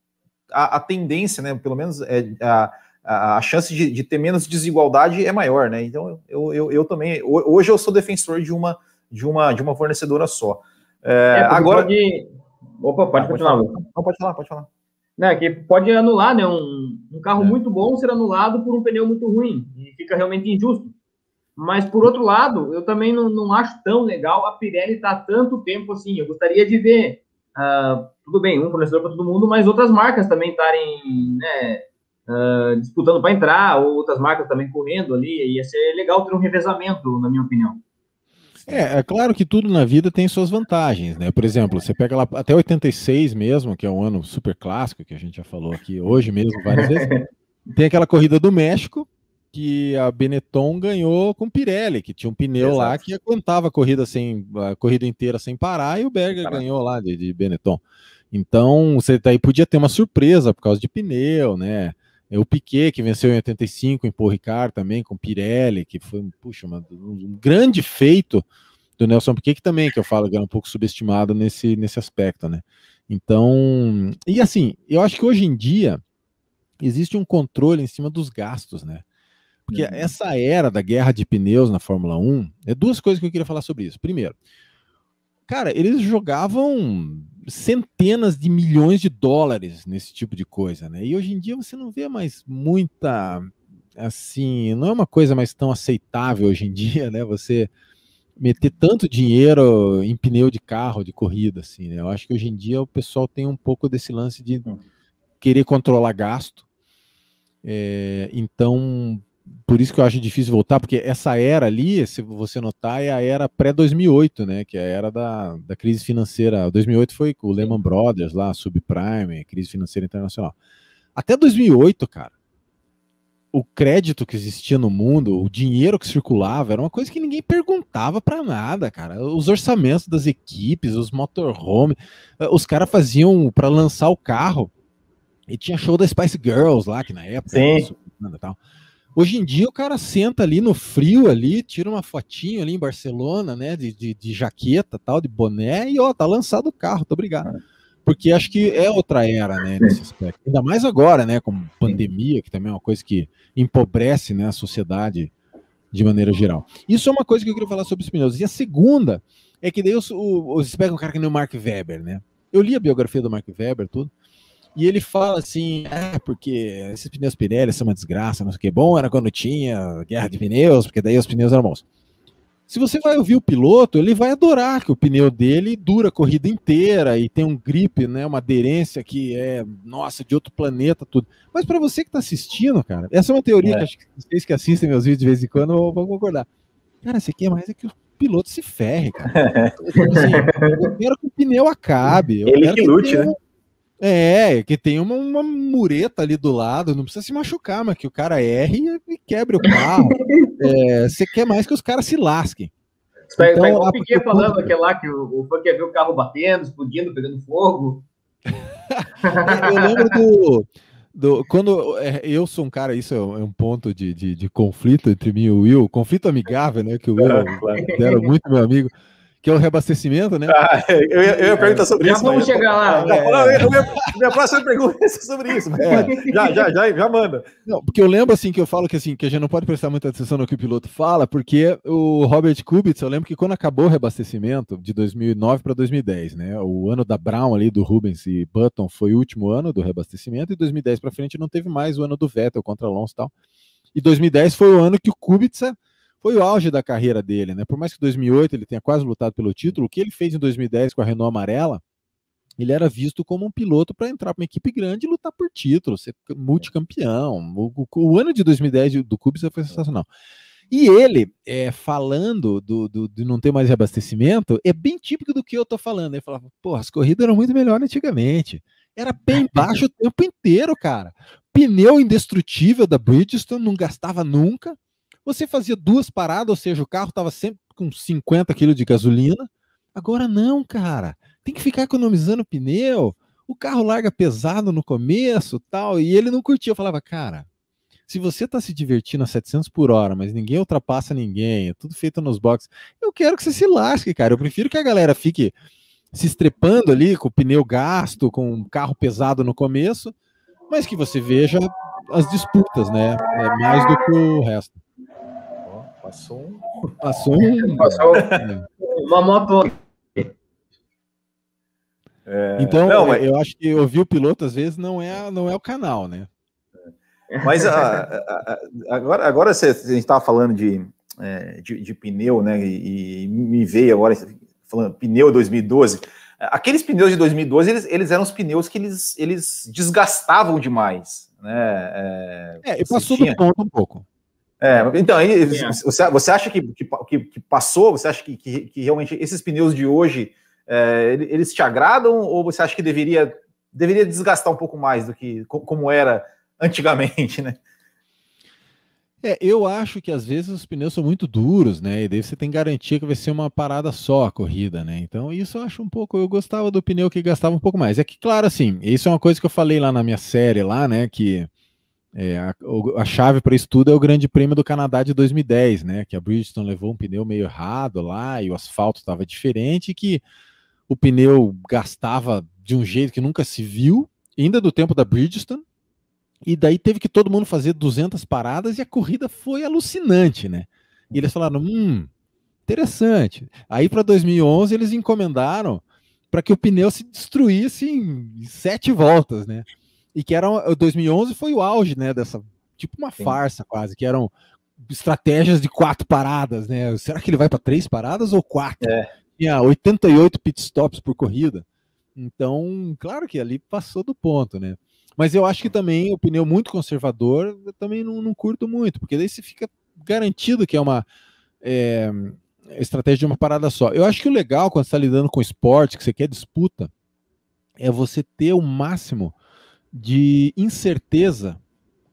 a, a tendência, né, pelo menos é, a, a chance de, de, ter menos desigualdade é maior, né? Então eu, eu, eu, também hoje eu sou defensor de uma de uma de uma fornecedora só. É, é agora pode... opa pode ah, continuar. Pode falar. Não, pode falar, pode falar. Né, que pode anular, né? Um, um carro é. muito bom ser anulado por um pneu muito ruim e fica realmente injusto. Mas, por outro lado, eu também não, não acho tão legal a Pirelli estar tá tanto tempo assim. Eu gostaria de ver, uh, tudo bem, um fornecedor para todo mundo, mas outras marcas também estarem né, uh, disputando para entrar, ou outras marcas também correndo ali. Ia ser legal ter um revezamento, na minha opinião. É, é claro que tudo na vida tem suas vantagens, né? Por exemplo, você pega lá até 86 mesmo, que é um ano super clássico, que a gente já falou aqui hoje mesmo várias vezes. Tem aquela corrida do México, que a Benetton ganhou com Pirelli, que tinha um pneu Exato. lá que aguentava a corrida, sem, a corrida inteira sem parar, e o Berger Caraca. ganhou lá de, de, Benetton. Então, você daí tá podia ter uma surpresa por causa de pneu, né? É o Piquet, que venceu em 85 em Paul Ricard também, com Pirelli, que foi puxa, uma, um grande feito do Nelson Piquet, que também, que eu falo, que era um pouco subestimado nesse, nesse aspecto, né? Então, e assim, eu acho que hoje em dia existe um controle em cima dos gastos, né? Porque uhum. essa era da guerra de pneus na Fórmula 1, é duas coisas que eu queria falar sobre isso. Primeiro, cara, eles jogavam centenas de milhões de dólares nesse tipo de coisa, né? E hoje em dia você não vê mais muita assim, não é uma coisa mais tão aceitável hoje em dia, né? Você meter tanto dinheiro em pneu de carro de corrida assim, né? Eu acho que hoje em dia o pessoal tem um pouco desse lance de hum. querer controlar gasto. É, então por isso que eu acho difícil voltar, porque essa era ali, se você notar, é a era pré-2008, né? Que é a era da, da crise financeira. 2008 foi com o Lehman Brothers lá, subprime, crise financeira internacional. Até 2008, cara, o crédito que existia no mundo, o dinheiro que circulava, era uma coisa que ninguém perguntava para nada, cara. Os orçamentos das equipes, os motorhome, os caras faziam para lançar o carro. E tinha show da Spice Girls lá, que na época. Sim. Era, Hoje em dia o cara senta ali no frio ali, tira uma fotinho ali em Barcelona, né, de, de, de jaqueta tal, de boné e ó, tá lançado o carro, tô obrigado. Porque acho que é outra era, né, nesse aspecto. Ainda mais agora, né, com pandemia, que também é uma coisa que empobrece, né, a sociedade de maneira geral. Isso é uma coisa que eu queria falar sobre os pneus. E a segunda é que daí os, os, pegam um cara que nem o Mark Webber, né? Eu li a biografia do Mark Webber, tudo. E ele fala assim, é, porque esses pneus Pirelli são uma desgraça, não sei o que. Bom era quando tinha guerra de pneus, porque daí os pneus eram bons. Se você vai ouvir o piloto, ele vai adorar que o pneu dele dura a corrida inteira e tem um grip, né, uma aderência que é, nossa, de outro planeta, tudo. Mas para você que está assistindo, cara, essa é uma teoria é. que acho que vocês que assistem meus vídeos de vez em quando vão concordar. Cara, isso aqui é mais é que o piloto se ferre, cara. Assim, eu quero que o pneu acabe. ele que, que lute, né? É, que tem uma, uma, mureta ali do lado, não precisa se machucar, mas que o cara erre e, quebre o carro. É, você é, quer mais que os caras se lasquem. então, tá igual o Piquet falando que... aquele lá que o, o fã quer ver o carro batendo, explodindo, pegando fogo. eu lembro do, do. quando é, eu sou um cara, isso é, é um ponto de, de, de conflito entre mim e o Will, conflito amigável, né? Que o Will era muito meu amigo que é o reabastecimento, né? Ah, eu, ia, eu ia perguntar sobre isso. vamos chegar lá. Não, não, é. eu, minha próxima pergunta é sobre isso. É. Já, já, já, já manda. Não, porque eu lembro assim que eu falo que assim que a gente não pode prestar muita atenção no que o piloto fala, porque o Robert Kubica, eu lembro que quando acabou o reabastecimento de 2009 para 2010, né? O ano da Brown ali do Rubens e Button foi o último ano do reabastecimento e 2010 para frente não teve mais o ano do Vettel contra Alonso e tal. E 2010 foi o ano que o Kubica foi o auge da carreira dele, né? Por mais que 2008 ele tenha quase lutado pelo título, o que ele fez em 2010 com a Renault Amarela, ele era visto como um piloto para entrar para uma equipe grande e lutar por título, ser multicampeão. O, o, o ano de 2010 do Kubica foi sensacional. E ele, é, falando do, do, de não ter mais reabastecimento, é bem típico do que eu tô falando. Ele falava, pô, as corridas eram muito melhores antigamente. Era bem baixo o tempo inteiro, cara. Pneu indestrutível da Bridgestone, não gastava nunca. Você fazia duas paradas, ou seja, o carro estava sempre com 50 kg de gasolina. Agora não, cara. Tem que ficar economizando pneu. O carro larga pesado no começo, tal, e ele não curtia. Eu falava, cara, se você tá se divertindo a 700 por hora, mas ninguém ultrapassa ninguém, é tudo feito nos boxes, eu quero que você se lasque, cara. Eu prefiro que a galera fique se estrepando ali com o pneu gasto, com o carro pesado no começo, mas que você veja as disputas, né? É mais do que o resto. Passou um. Passou um. Passou uma moto. É... Então, não, é, mas... eu acho que ouvir o piloto às vezes não é, não é o canal, né? Mas a, a, a, agora, agora você, a gente estava falando de, é, de, de, pneu, né? E, e, me veio agora falando pneu 2012. Aqueles pneus de 2012, eles, eles eram os pneus que eles, eles desgastavam demais, né? É, é eu passou tinha... do ponto um pouco. É, então, aí, é? você, você acha que, que, que, passou? Você acha que, que, que realmente esses pneus de hoje é, eles te agradam ou você acha que deveria, deveria desgastar um pouco mais do que como era antigamente, né? É, eu acho que às vezes os pneus são muito duros, né? E daí você tem garantia que vai ser uma parada só a corrida, né? Então, isso eu acho um pouco. Eu gostava do pneu que gastava um pouco mais. É que, claro, assim, isso é uma coisa que eu falei lá na minha série, lá, né? Que é, a, a, chave para isso tudo é o Grande Prêmio do Canadá de 2010, né? Que a Bridgestone levou um pneu meio errado lá e o asfalto estava diferente, que o pneu gastava de um jeito que nunca se viu, ainda do tempo da Bridgestone. E daí teve que todo mundo fazer 200 paradas e a corrida foi alucinante, né? E eles falaram, hum, interessante. Aí para 2011 eles encomendaram para que o pneu se destruísse em sete voltas, né? E que era 2011 foi o auge, né, dessa tipo uma Sim. farsa quase, que eram estratégias de quatro paradas, né? Será que ele vai para três paradas ou quatro? É. Tinha 88 pit stops por corrida. Então, claro que ali passou do ponto, né? Mas eu acho que também o pneu muito conservador também não, não, curto muito, porque daí você fica garantido que é uma é, estratégia de uma parada só. Eu acho que o legal quando você está lidando com esporte, que você quer disputa, é você ter o máximo de incerteza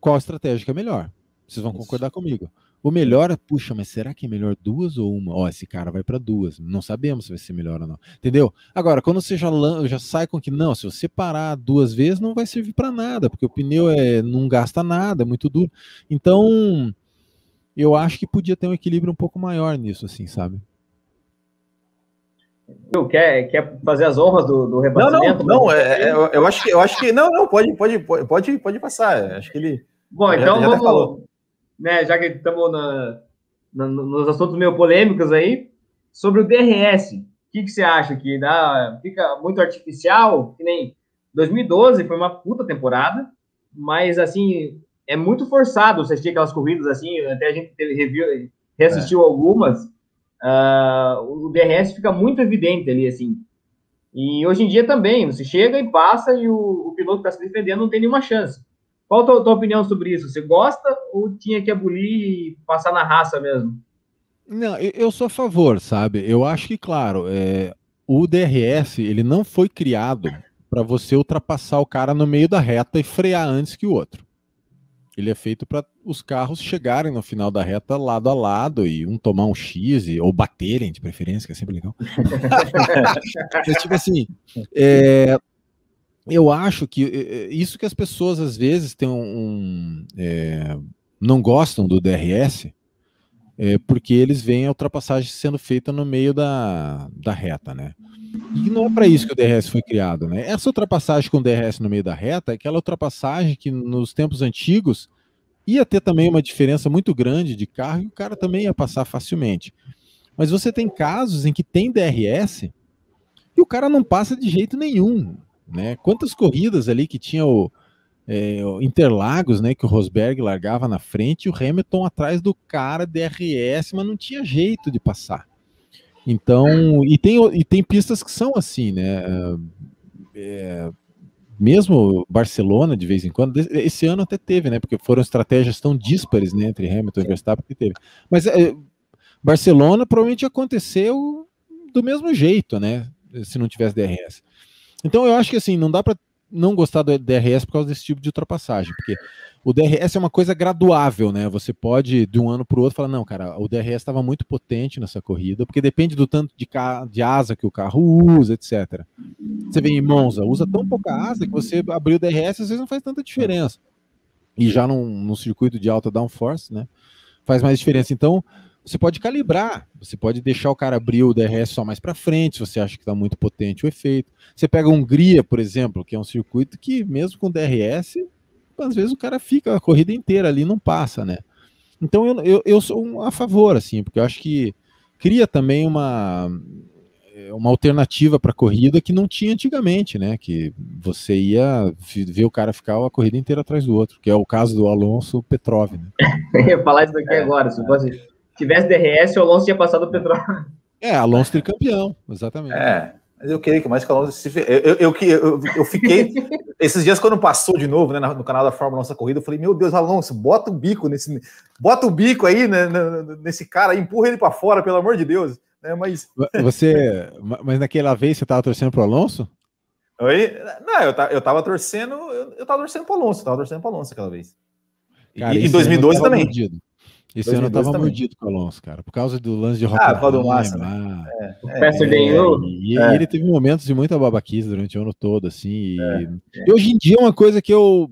qual estratégia é melhor. Vocês vão Isso. concordar comigo. O melhor é, puxa, mas será que é melhor duas ou uma? Ó, esse cara vai para duas. Não sabemos se vai ser melhor ou não. Entendeu? Agora, quando você já, já sai com que, não, se você parar duas vezes, não vai servir para nada, porque o pneu é, não gasta nada, é muito duro. Então, eu acho que podia ter um equilíbrio um pouco maior nisso, assim, sabe? Quer, quer fazer as honras do, do Não, não, não é, é, eu, acho que, eu acho que. Não, não, pode, pode, pode, pode passar. É, acho que ele. Bom, já, então já vamos. Né, já que estamos na, na, nos assuntos meio polêmicos aí, sobre o DRS. O que, que você acha? Que dá, fica muito artificial? Que nem 2012 foi uma puta temporada, mas assim, é muito forçado você assistir aquelas corridas assim. Até a gente teve review, é. reassistiu é. algumas Uh, o DRS fica muito evidente ali, assim. E hoje em dia também, você chega e passa e o, o piloto que está se defendendo não tem nenhuma chance. Qual a tua, tua, opinião sobre isso? Você gosta ou tinha que abolir e passar na raça mesmo? Não, eu sou a favor, sabe? Eu acho que, claro, é, o DRS ele não foi criado para você ultrapassar o cara no meio da reta e frear antes que o outro. Ele é feito para os carros chegarem no final da reta lado a lado e um tomar um X e, ou baterem de preferência, que é sempre legal. Mas, tipo assim, é, eu acho que é, é, isso que as pessoas às vezes têm um, um é, não gostam do DRS é porque eles veem a ultrapassagem sendo feita no meio da, da reta, né? E não é para isso que o DRS foi criado, né? Essa ultrapassagem com o DRS no meio da reta é aquela ultrapassagem que nos tempos antigos ia ter também uma diferença muito grande de carro e o cara também ia passar facilmente. Mas você tem casos em que tem DRS e o cara não passa de jeito nenhum, né? Quantas corridas ali que tinha o, é, o Interlagos, né, que o Rosberg largava na frente e o Hamilton atrás do cara DRS, mas não tinha jeito de passar. Então, e tem, e tem pistas que são assim, né? É, mesmo Barcelona de vez em quando, esse ano até teve, né? Porque foram estratégias tão díspares né, entre Hamilton e Verstappen que teve. Mas é, Barcelona provavelmente aconteceu do mesmo jeito, né? Se não tivesse DRS. Então eu acho que assim, não dá para não gostar do DRS por causa desse tipo de ultrapassagem, porque o DRS é uma coisa graduável, né? Você pode, de um ano para o outro, falar, não, cara, o DRS estava muito potente nessa corrida, porque depende do tanto de, de asa que o carro usa, etc. Você vê em Monza, usa tão pouca asa que você abrir o DRS às vezes não faz tanta diferença. E já num, num circuito de alta downforce, né? Faz mais diferença. Então, você pode calibrar, você pode deixar o cara abrir o DRS só mais para frente, se você acha que está muito potente o efeito. Você pega Hungria, por exemplo, que é um circuito que, mesmo com DRS, às vezes o cara fica a corrida inteira ali não passa, né? Então eu, eu, eu sou um a favor, assim, porque eu acho que cria também uma, uma alternativa para a corrida que não tinha antigamente, né? Que você ia ver o cara ficar a corrida inteira atrás do outro, que é o caso do Alonso Petrov, né? eu ia falar isso daqui é, agora, se fosse tivesse DRS, o Alonso tinha passado o Petróleo. É, Alonso tricampeão, exatamente. É. Mas eu queria que mais que o Alonso se. Eu, eu, eu, eu fiquei. esses dias, quando passou de novo né, no canal da Fórmula Nossa Corrida, eu falei: Meu Deus, Alonso, bota o bico nesse. Bota o bico aí né, né nesse cara, empurra ele para fora, pelo amor de Deus. É, mas. Você. Mas naquela vez você tava torcendo pro Alonso? Oi? Não, eu, eu tava torcendo. Eu, eu tava torcendo pro Alonso, eu tava torcendo pro Alonso aquela vez. Cara, e em 2012 também. Esse ano eu tava também. mordido com o Alonso, cara, por causa do lance de roda. Ah, por do Massa. Né? né? É, o Peça é, ganhou. É, e, é. ele teve momentos de muita babaquice durante o ano todo, assim. E, é, é, e hoje em dia é uma coisa que eu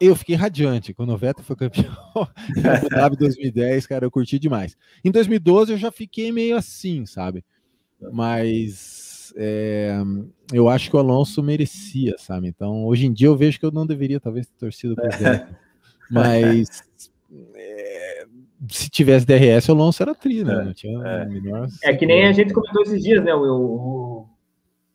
eu fiquei radiante quando o Vettel foi campeão da 2010, cara, eu curti demais. Em 2012 eu já fiquei meio assim, sabe? Mas é, eu acho que o Alonso merecia, sabe? Então, hoje em dia eu vejo que eu não deveria talvez ter torcido pro Vettel. Mas é, se tivesse DRS, o Alonso era tri, né? É, tinha é. é que nem a gente comentou esses dias, né? O, o,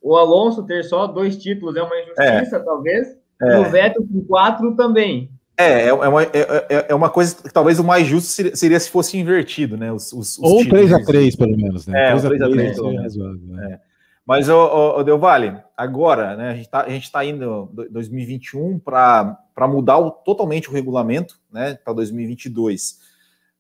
o Alonso ter só dois títulos é uma injustiça, é. talvez. É. E o Vettel com quatro também. É, é, é uma, é, é, é uma coisa que talvez o mais justo seria, seria se fosse invertido, né? Os, os, os Ou três 3x3, pelo menos, né? É, 3x3, é né? Mas, o, o, Del agora, né? A gente está tá indo 2021 para para mudar o, totalmente o regulamento né, para 2022.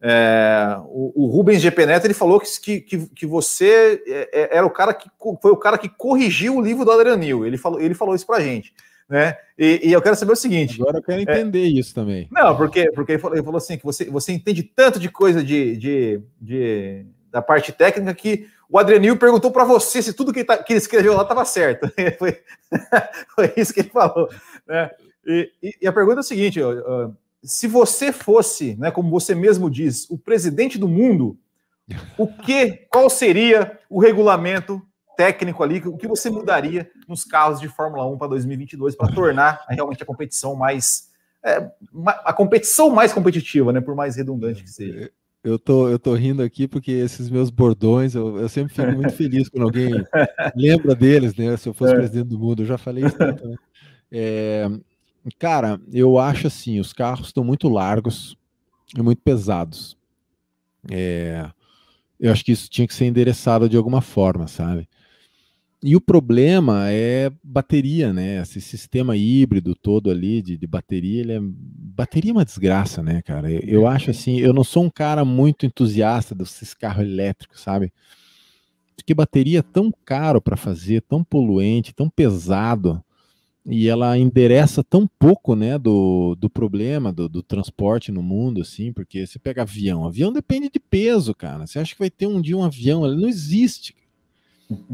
É, o, o, Rubens GP Neto ele falou que, que, que você é, é, era o cara que foi o cara que corrigiu o livro do Adrianil. Ele falou, ele falou isso para a gente. Né? E, e eu quero saber o seguinte. Agora eu quero é, entender é, isso também. Não, porque, porque ele falou, ele falou, assim: que você, você entende tanto de coisa de, de, de da parte técnica que o Adrianil perguntou para você se tudo que ele, tá, que ele escreveu lá estava certo. Foi, foi, isso que ele falou. Né? E, e a pergunta é a seguinte: uh, se você fosse, né, como você mesmo diz, o presidente do mundo, o que, qual seria o regulamento técnico ali, o que você mudaria nos carros de Fórmula 1 para 2022 para tornar realmente a competição mais é, a competição mais competitiva, né, por mais redundante que seja. Eu tô, eu tô rindo aqui porque esses meus bordões, eu, eu sempre fico muito feliz quando alguém lembra deles, né? Se eu fosse é. presidente do mundo, eu já falei isso. também. É, Cara, eu acho assim, os carros estão muito largos e muito pesados. É, eu acho que isso tinha que ser endereçado de alguma forma, sabe? E o problema é bateria, né? Esse sistema híbrido todo ali de, de bateria, ele é... bateria é uma desgraça, né, cara? Eu, eu, acho assim, eu não sou um cara muito entusiasta desses carros elétricos, sabe? Porque bateria é tão caro para fazer, tão poluente, tão pesado e ela endereça tão pouco né, do, do problema do, do, transporte no mundo, assim, porque você pega avião, avião depende de peso, cara. Você acha que vai ter um dia um avião? Ele não existe.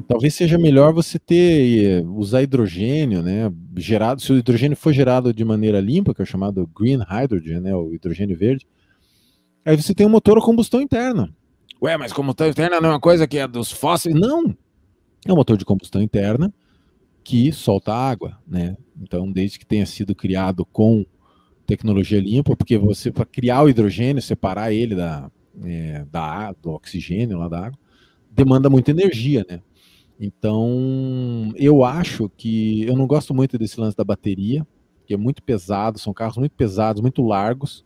Talvez seja melhor você ter eh, usar hidrogênio, né? Gerado, se o hidrogênio for gerado de maneira limpa, que é o chamado green hydrogen, né? O hidrogênio verde, aí você tem um motor a combustão interna. Ué, mas combustão interna não é uma coisa que é dos fósseis? Não! É um motor de combustão interna que solta água, né? Então, desde que tenha sido criado com tecnologia limpa, porque você para criar o hidrogênio, separar ele da, é, da do oxigênio lá da água, demanda muita energia, né? Então, eu acho que eu não gosto muito desse lance da bateria, que é muito pesado, são carros muito pesados, muito largos.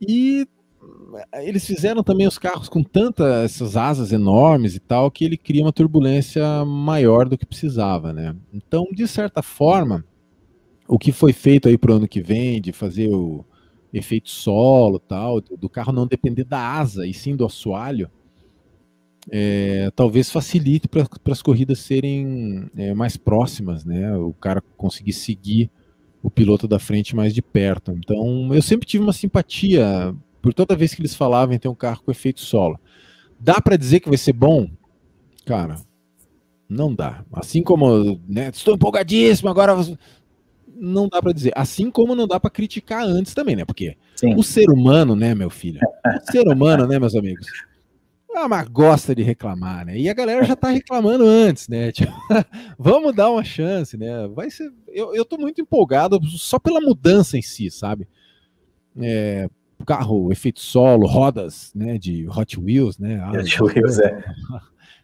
E eles fizeram também os carros com tantas essas asas enormes e tal que ele cria uma turbulência maior do que precisava, né? Então, de certa forma, o que foi feito aí para o ano que vem de fazer o efeito solo, tal, do carro não depender da asa e sim do assoalho, é, talvez facilite para as corridas serem é, mais próximas, né? O cara conseguir seguir o piloto da frente mais de perto. Então, eu sempre tive uma simpatia por toda vez que eles falavam em ter um carro com efeito solo. Dá para dizer que vai ser bom? Cara, não dá. Assim como, né, estou empolgadíssimo, agora não dá para dizer. Assim como não dá para criticar antes também, né? Porque Sim. o ser humano, né, meu filho? O ser humano, né, meus amigos? Ah, mas gosta de reclamar, né? E a galera já tá reclamando antes, né? Tipo, vamos dar uma chance, né? Vai ser. Eu, eu tô muito empolgado só pela mudança em si, sabe? É, carro, efeito solo, rodas, né, de Hot Wheels, né? Ah, Hot Wheels, é.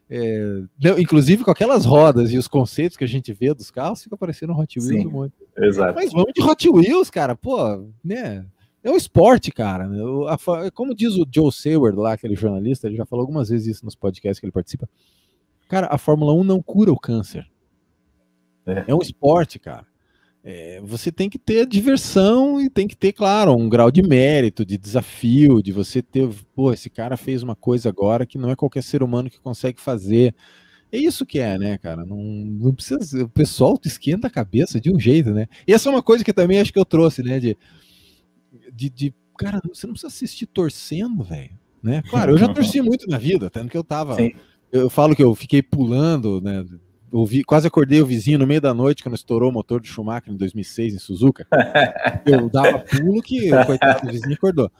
é. inclusive com aquelas rodas e os conceitos que a gente vê dos carros, fica parecendo Hot Wheels Sim, muito. Exato. Mas vamos de Hot Wheels, cara, pô, né? É um esporte, cara. Né? Como diz o Joe Seward lá, aquele jornalista, ele já falou algumas vezes isso nos podcasts que ele participa. Cara, a Fórmula 1 não cura o câncer. É, é um esporte, cara é, você tem que ter diversão e tem que ter, claro, um grau de mérito, de desafio, de você ter, pô, esse cara fez uma coisa agora que não é qualquer ser humano que consegue fazer. É isso que é, né, cara? Não, não precisa. O pessoal te esquenta a cabeça de um jeito, né? E essa é uma coisa que também acho que eu trouxe, né? De, de, de cara, você não precisa assistir torcendo, velho. Né? Claro, eu já torci muito na vida, tendo que eu tava. Sim. Eu falo que eu fiquei pulando, né? ouvi, quase acordei o vizinho no meio da noite quando estourou o motor de Schumacher em 2006 em Suzuka. Eu dava pulo que o coitado do vizinho acordou.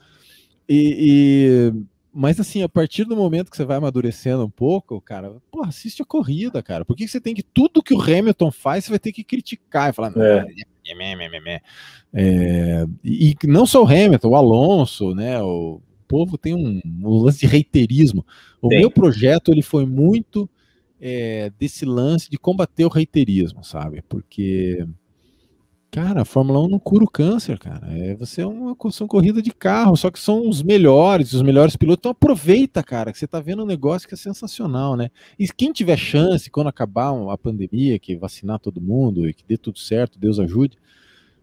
E, e, mas assim, a partir do momento que você vai amadurecendo um pouco, cara, assiste a corrida, cara. Por que você tem que tudo que o Hamilton faz, você vai ter que criticar e falar, é. É, é, é. é, e não só o Hamilton, o Alonso, né? O povo tem um, um lance de reiterismo. O Sim. meu projeto ele foi muito é, desse lance de combater o reiterismo, sabe? Porque, cara, a Fórmula 1 não cura o câncer, cara. É, você é uma, uma corrida de carro, só que são os melhores, os melhores pilotos. Então aproveita, cara, que você tá vendo um negócio que é sensacional, né? E quem tiver chance, quando acabar a pandemia, que vacinar todo mundo e que dê tudo certo, Deus ajude,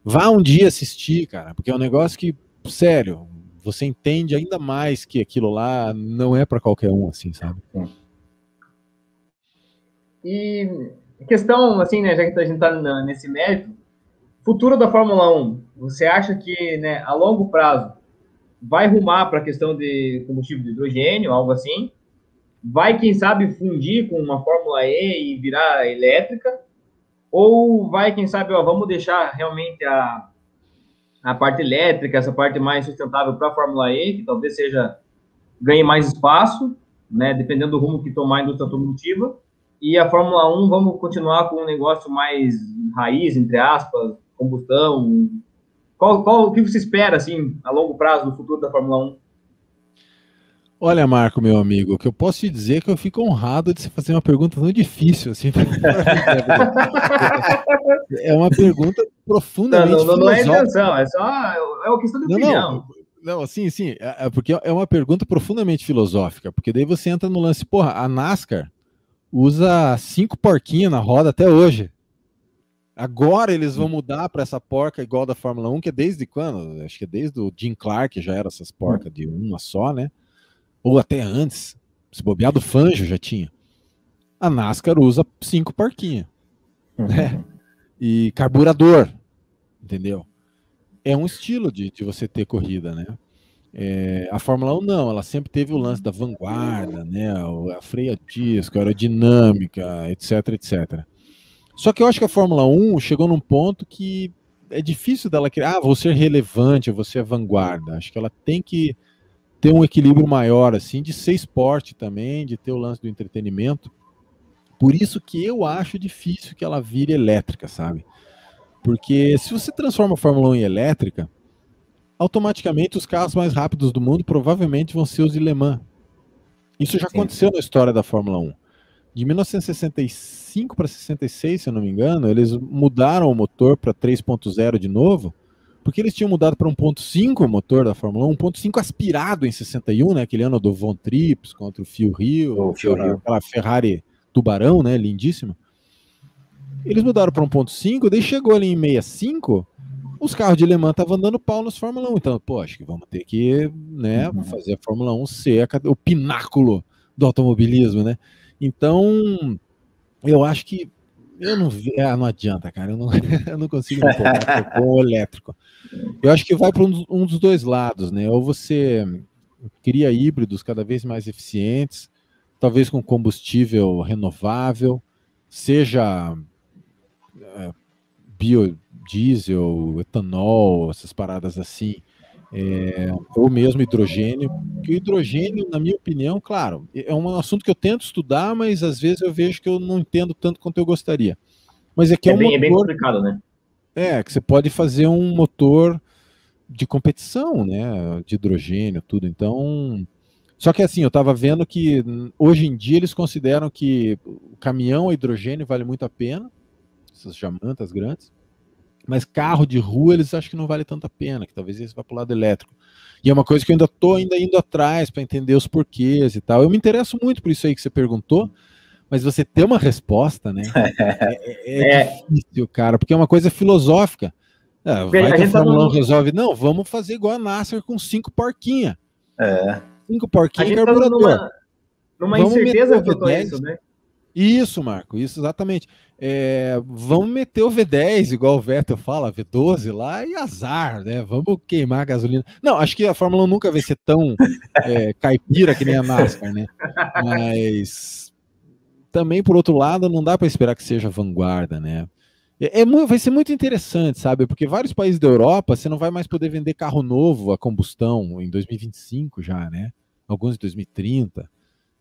vá um dia assistir, cara, porque é um negócio que, sério, você entende ainda mais que aquilo lá não é para qualquer um, assim, sabe? É. E questão, assim, né, já que a gente está nesse mérito, futuro da Fórmula 1, você acha que né, a longo prazo vai rumar para a questão de combustível de hidrogênio, algo assim? Vai, quem sabe, fundir com uma Fórmula E e virar elétrica? Ou vai, quem sabe, ó, vamos deixar realmente a, a parte elétrica, essa parte mais sustentável para a Fórmula E, que talvez seja ganhe mais espaço, né, dependendo do rumo que tomar a indústria automotiva? E a Fórmula 1, vamos continuar com um negócio mais raiz, entre aspas, combustão. Qual, qual, o que você espera, assim, a longo prazo, do futuro da Fórmula 1? Olha, Marco, meu amigo, o que eu posso te dizer é que eu fico honrado de você fazer uma pergunta tão difícil assim. Né, é uma pergunta profundamente não, não, não, não é intenção, é só é uma questão de não, opinião. Não. Não, sim, sim, é, é porque é uma pergunta profundamente filosófica, porque daí você entra no lance, porra, a NASCAR usa cinco porquinhos na roda até hoje. Agora eles vão hum. mudar para essa porca igual da Fórmula 1, que é desde quando? Acho que é desde o Jim Clark já era essas porcas de uma só, né? Ou até antes. Se bobear do Fanjo já tinha. A NASCAR usa cinco porquinhos. Uhum. Né? E carburador, entendeu? É um estilo de, de você ter corrida, né? É, a Fórmula 1 não, ela sempre teve o lance uhum. da vanguarda, né? A freia disco, a aerodinâmica, etc, etc. Só que eu acho que a Fórmula 1 chegou num ponto que é difícil dela criar, ah, vou ser relevante, vou ser vanguarda. Acho que ela tem que ter um equilíbrio maior, assim, de ser esporte também, de ter o lance do entretenimento. Por isso que eu acho difícil que ela vire elétrica, sabe? Porque se você transforma a Fórmula 1 em elétrica, automaticamente os carros mais rápidos do mundo provavelmente vão ser os de Le Mans. Isso já Sim. aconteceu na história da Fórmula 1. De 1965 para 66, se eu não me engano, eles mudaram o motor para 3.0 de novo, porque eles tinham mudado para 1.5 o motor da Fórmula 1, 1.5 aspirado em 61, né, aquele ano do Von Trips contra o Phil Rio, oh, aquela Ferrari Tubarão, né, lindíssima. Eles mudaram para 1.5, daí chegou ali em 65, os carros de Le Mans estavam dando pau nos Fórmula 1, então, pô, acho que vamos ter que né, uhum. fazer a Fórmula 1 ser o pináculo do automobilismo, né? Então, eu acho que eu não ah, não adianta, cara. Eu não, eu não consigo com o elétrico. Eu acho que vai para um, um, dos dois lados, né? Ou você cria híbridos cada vez mais eficientes, talvez com combustível renovável, seja é, bio, diesel, etanol, essas paradas assim, é, ou mesmo hidrogênio. Que o hidrogênio, na minha opinião, claro, é um assunto que eu tento estudar, mas às vezes eu vejo que eu não entendo tanto quanto eu gostaria. Mas é que é, é um bem, motor, é bem complicado, né? É, que você pode fazer um motor de competição, né? De hidrogênio, tudo. Então, só que assim, eu estava vendo que hoje em dia eles consideram que o caminhão a hidrogênio vale muito a pena, essas jamantas grandes, mas carro de rua eles acham que não vale tanto a pena, que talvez eles vá para o lado elétrico. E é uma coisa que eu ainda estou ainda indo atrás para entender os porquês e tal. Eu me interesso muito por isso aí que você perguntou, mas você ter uma resposta, né? É, é, é difícil, cara, porque é uma coisa filosófica. É, vai a que a tá Fórmula não resolve. Não, vamos fazer igual a Nasser com cinco porquinha. É. Cinco porquinha e carburador. Tá numa, numa incerteza eu a isso, né? Isso, Marco, isso exatamente. É, vamos meter o V10, igual o Vettel fala, V12 lá, e azar, né? Vamos queimar a gasolina. Não, acho que a Fórmula 1 nunca vai ser tão é, caipira que nem a NASCAR, né? Mas também, por outro lado, não dá para esperar que seja vanguarda, né? É, é, vai ser muito interessante, sabe? Porque vários países da Europa você não vai mais poder vender carro novo a combustão em 2025 já, né? Alguns em 2030.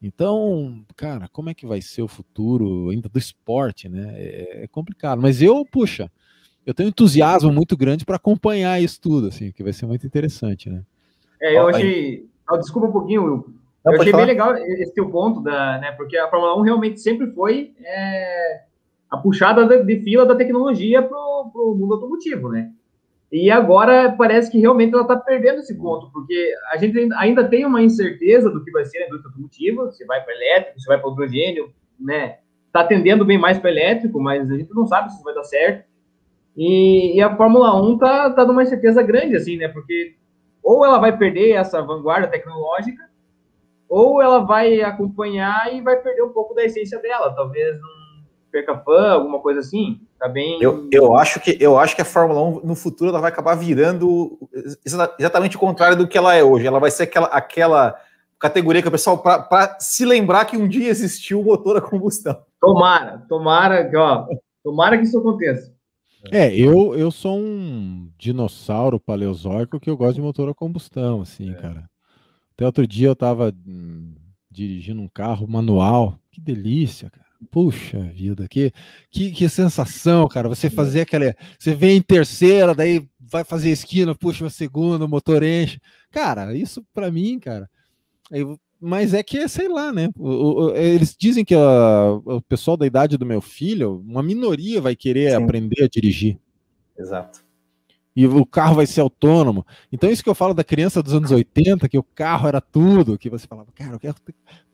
Então, cara, como é que vai ser o futuro ainda do esporte, né? É, é complicado. Mas eu, puxa, eu tenho um entusiasmo muito grande para acompanhar isso tudo, assim, que vai ser muito interessante, né? É, eu achei. Oh, desculpa um pouquinho, Will. Não, eu achei falar. bem legal esse teu ponto, da, né? Porque a Fórmula 1 realmente sempre foi é, a puxada de, de fila da tecnologia para o mundo automotivo, né? E agora parece que realmente ela está perdendo esse ponto, porque a gente ainda tem uma incerteza do que vai ser a indústria automotiva, se vai para elétrico, se vai para hidrogênio, né? Está tendendo bem mais para elétrico, mas a gente não sabe se isso vai dar certo. E, e a Fórmula 1 tá, tá numa incerteza grande, assim, né? Porque ou ela vai perder essa vanguarda tecnológica, ou ela vai acompanhar e vai perder um pouco da essência dela. Talvez não perca fã, alguma coisa assim, tá bem. Eu, eu, acho que, eu acho que a Fórmula 1 no futuro ela vai acabar virando exatamente o contrário do que ela é hoje. Ela vai ser aquela, aquela categoria que o pessoal, para se lembrar que um dia existiu o motor a combustão. Tomara, tomara, ó, tomara que isso aconteça. É, eu, eu sou um dinossauro paleozóico que eu gosto de motor a combustão, assim, é. cara. Até outro dia eu tava hum, dirigindo um carro manual. Que delícia, cara. Puxa vida, que, que, que sensação, cara. Você uhum. fazer aquela. Você vem em terceira, daí vai fazer esquina, puxa uma segunda, o motor enche. Cara, isso para mim, cara. Eu, é, mas é que, é, sei lá, né? O, o, é, eles dizem que a, o pessoal da idade do meu filho, uma minoria vai querer Sim. aprender a dirigir. Exato. E o carro vai ser autônomo. Então, isso que eu falo da criança dos anos 80, que o carro era tudo, que você falava, cara, eu quero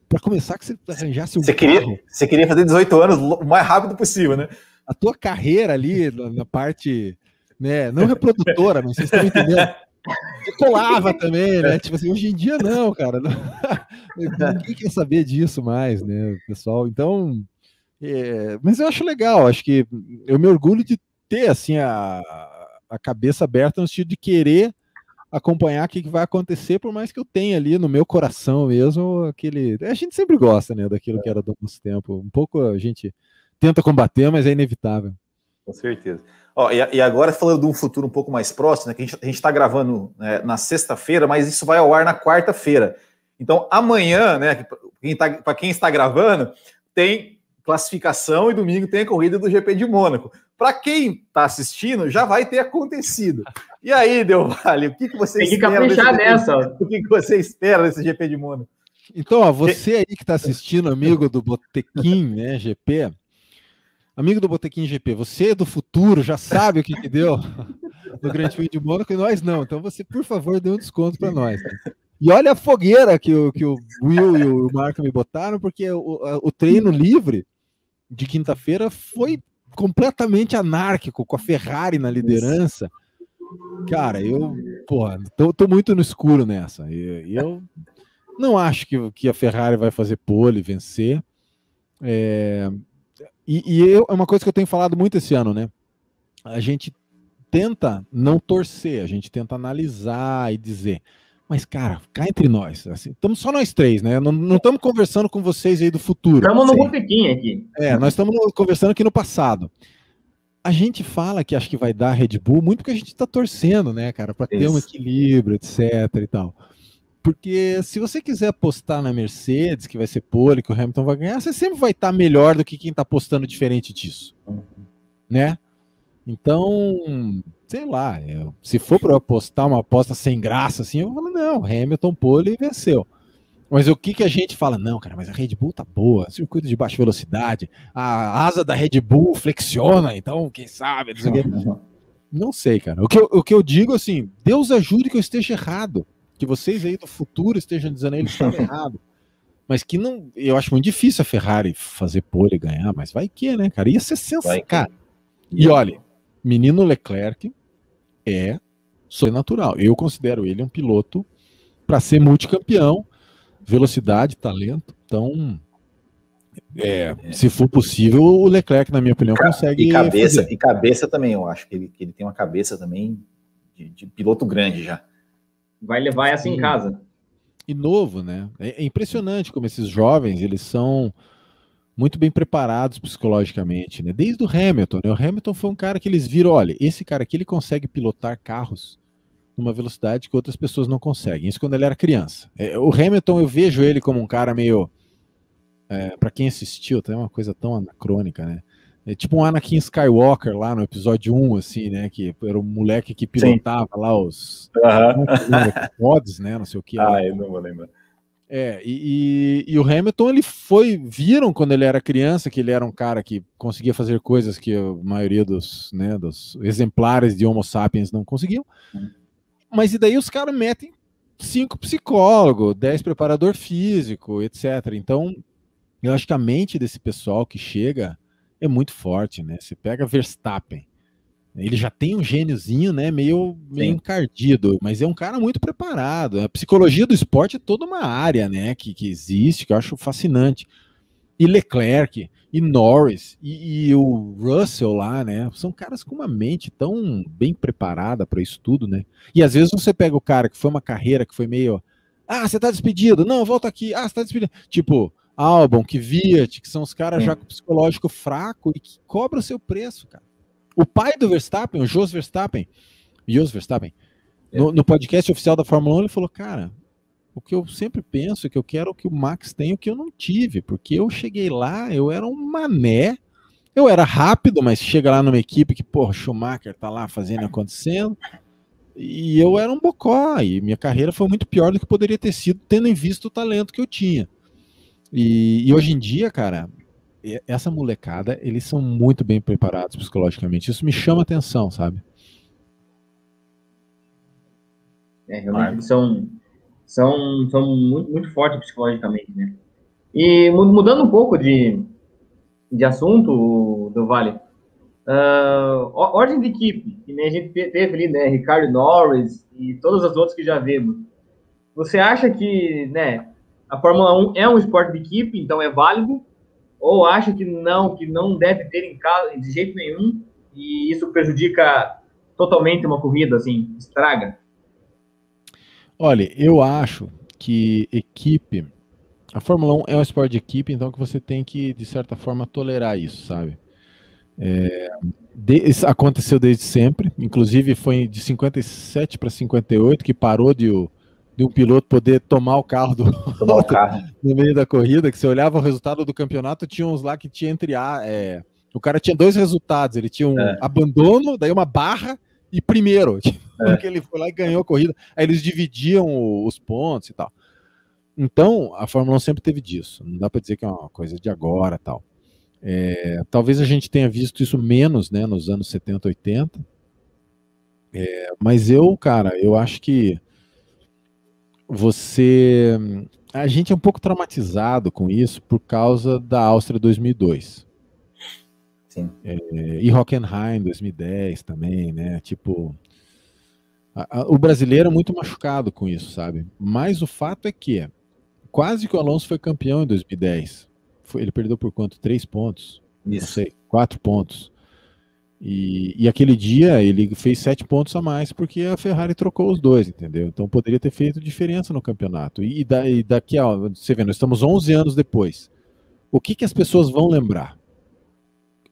para começar, que você arranjasse um. Você queria, carro, você queria fazer 18 anos o mais rápido possível, né? A tua carreira ali na, parte, né? Não reprodutora, mas vocês estão entendendo. Você colava também, né? Tipo assim, hoje em dia não, cara. ninguém quer saber disso mais, né, pessoal? Então. É, mas eu acho legal, acho que eu me orgulho de ter assim a, a cabeça aberta no sentido de querer acompanhar o que, que vai acontecer, por mais que eu tenha ali no meu coração mesmo aquele. A gente sempre gosta, né, daquilo é. que era do nosso tempo. Um pouco a gente tenta combater, mas é inevitável. Com certeza. Ó, e, e agora falando de um futuro um pouco mais próximo, né, que a gente está gravando né, na sexta-feira, mas isso vai ao ar na quarta-feira. Então amanhã, né, tá, para quem está gravando, tem classificação e domingo tem a corrida do GP de Mônaco. Para quem está assistindo, já vai ter acontecido. E aí, Del Vale, o que, que você Tem que caprichar nessa. O que, que você espera desse GP de Mônaco? Então, ó, você aí que está assistindo, amigo do Botequim, né, GP, amigo do Botequim GP, você é do futuro já sabe o que, que deu no Grande Prêmio de Mônaco e nós não. Então você, por favor, dê um desconto para nós. Né? E olha a fogueira que o, que o Will e o Marco me botaram, porque o, o treino livre de quinta-feira foi completamente anárquico, com a Ferrari na liderança. Isso Cara, eu, porra, tô, tô muito no escuro nessa. E eu, eu não acho que, que a Ferrari vai fazer pole, vencer. É, e, e eu, é uma coisa que eu tenho falado muito esse ano, né? A gente tenta não torcer, a gente tenta analisar e dizer. Mas, cara, cá entre nós, assim, estamos só nós três, né? Não estamos conversando com vocês aí do futuro. Estamos no assim. botequim aqui. É, nós estamos conversando aqui no passado a gente fala que acho que vai dar Red Bull muito porque a gente está torcendo, né, cara, para ter um equilíbrio, etc e tal. Porque se você quiser apostar na Mercedes, que vai ser pole, que o Hamilton vai ganhar, você sempre vai estar tá melhor do que quem está apostando diferente disso, uhum. né? Então, sei lá, eu, se for para apostar uma aposta sem graça assim, eu falo não, Hamilton pole e venceu. Mas o que, que a gente fala? Não, cara, mas a Red Bull tá boa, circuito de baixa velocidade, a asa da Red Bull flexiona, então quem sabe? Não sei, não sei cara. O que, eu, o que eu digo assim, Deus ajude que eu esteja errado, que vocês aí do futuro estejam dizendo ele está errado. Mas que não, eu acho muito difícil a Ferrari fazer pole e ganhar, mas vai que, né, cara? Ia ser sensacional. Cara. E olha, menino Leclerc é sobrenatural. Eu considero ele um piloto para ser multicampeão velocidade, talento. Então, é, se for possível, o Leclerc, na minha opinião, consegue. E cabeça, fazer. e cabeça também, eu acho que ele, que ele tem uma cabeça também de, de piloto grande já. Vai levar essa Sim. em casa. E novo, né? É, é, impressionante como esses jovens eles são muito bem preparados psicologicamente, né? Desde o Hamilton, né? O Hamilton foi um cara que eles viram, olha, esse cara aqui ele consegue pilotar carros numa velocidade que outras pessoas não conseguem. Isso quando ele era criança. É, o Hamilton, eu vejo ele como um cara meio. É, para quem assistiu, tem tá, é uma coisa tão anacrônica, né? É tipo um Anakin Skywalker lá no episódio 1, assim, né? Que era o moleque que pilotava Sim. lá os mods, né? Não sei o que. Ah, eu não vou lembrar. É, e, e, e, o Hamilton, ele foi. Viram quando ele era criança que ele era um cara que conseguia fazer coisas que a maioria dos, né, dos exemplares de Homo sapiens não conseguiam. Uhum. Mas e daí os caras metem cinco psicólogo, dez preparador físico, etc. Então, eu acho que a mente desse pessoal que chega é muito forte, né? Você pega Verstappen, ele já tem um gêniozinho, né? Meio, meio encardido, mas é um cara muito preparado. A psicologia do esporte é toda uma área, né? Que, que existe, que eu acho fascinante e Leclerc, e Norris, e, e, o Russell lá, né? São caras com uma mente tão bem preparada para isso tudo, né? E às vezes você pega o cara que foi uma carreira que foi meio. Ah, você tá despedido. Não, volta aqui. Ah, você tá despedido. Tipo, Albon, que Viat, que são os caras já com psicológico fraco e que cobra o seu preço, cara. O pai do Verstappen, o Jos Verstappen, Jos Verstappen, é. no, no podcast oficial da Fórmula 1, ele falou, cara, o que eu sempre penso é que eu quero que o Max tenha o que eu não tive, porque eu cheguei lá, eu era um mané, eu era rápido, mas chega lá numa equipe que, porra, Schumacher tá lá fazendo acontecendo, e eu era um bocó, e minha carreira foi muito pior do que poderia ter sido, tendo em vista o talento que eu tinha. E, e hoje em dia, cara, essa molecada, eles são muito bem preparados psicologicamente, isso me chama atenção, sabe? É, eu são são, são muito, muito fortes psicologicamente, né? E mudando um pouco de, de assunto, do Vale, uh, ah, ordem de equipe, que nem a gente teve ali, né, Ricardo Norris e todas as outras que já vimos, você acha que, né, a Fórmula 1 é um esporte de equipe, então é válido, ou acha que não, que não deve ter em casa de jeito nenhum, e isso prejudica totalmente uma corrida, assim, estraga? Olha, eu acho que equipe. A Fórmula 1 é um esporte de equipe, então que você tem que, de certa forma, tolerar isso, sabe? É, de, isso aconteceu desde sempre, inclusive foi de 57 para 58 que parou de, de, um piloto poder tomar o carro do carro. no meio da corrida, que você olhava o resultado do campeonato, tinha uns lá que tinha entre a. É, o cara tinha dois resultados, ele tinha um é. abandono, daí uma barra e primeiro. É. porque ele foi lá e ganhou a corrida. Aí eles dividiam os pontos e tal. Então, a Fórmula 1 sempre teve disso. Não dá para dizer que é uma coisa de agora tal. É, talvez a gente tenha visto isso menos né, nos anos 70, 80. É, mas eu, cara, eu acho que você. A gente é um pouco traumatizado com isso por causa da Áustria 2002. Sim. É, e Hockenheim 2010 também, né? Tipo, o brasileiro é muito machucado com isso, sabe? Mas o fato é que quase que o Alonso foi campeão em 2010. Foi, ele perdeu por quanto? Três pontos? Isso. Não sei, quatro pontos. E, e, aquele dia ele fez sete pontos a mais porque a Ferrari trocou os dois, entendeu? Então poderia ter feito diferença no campeonato. E, da, e daqui a. Você vê, nós estamos 11 anos depois. O que, que as pessoas vão lembrar?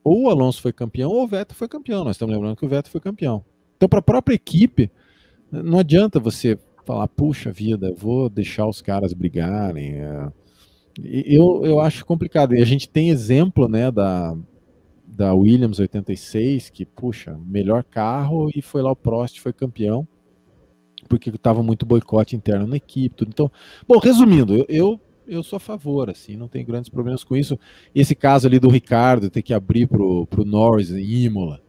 Ou o Alonso foi campeão ou o Vettel foi campeão. Nós estamos lembrando que o Vettel foi campeão. Então, para a própria equipe, não adianta você falar, puxa vida, vou deixar os caras brigarem. É. Eu, eu acho complicado. E a gente tem exemplo né, da, da Williams 86, que, puxa, melhor carro, e foi lá o Prost, foi campeão, porque estava muito boicote interno na equipe. Tudo. Então, bom, resumindo, eu, eu, eu, sou a favor, assim, não tenho grandes problemas com isso. Esse caso ali do Ricardo ter que abrir para o Norris em Imola,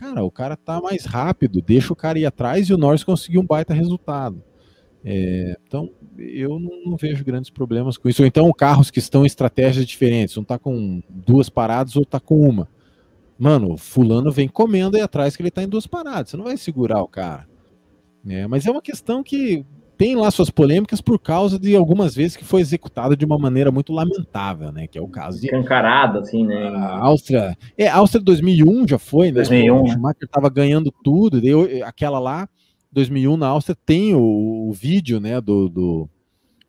Cara, o cara tá mais rápido, deixa o cara ir atrás e o Norris conseguiu um baita resultado. É, então, eu não, não, vejo grandes problemas com isso. Ou então, carros que estão em estratégias diferentes. Um tá com duas paradas, outro tá com uma. Mano, fulano vem comendo aí atrás que ele tá em duas paradas. Você não vai segurar o cara. É, mas é uma questão que tem lá suas polêmicas por causa de algumas vezes que foi executado de uma maneira muito lamentável, né? Que é o caso de. Cancarada, assim, né? A Áustria. É, a Áustria 2001 já foi, né? 2001. O né? Schumacher estava ganhando tudo, deu aquela lá, 2001 na Áustria, tem o, o vídeo, né? do, do...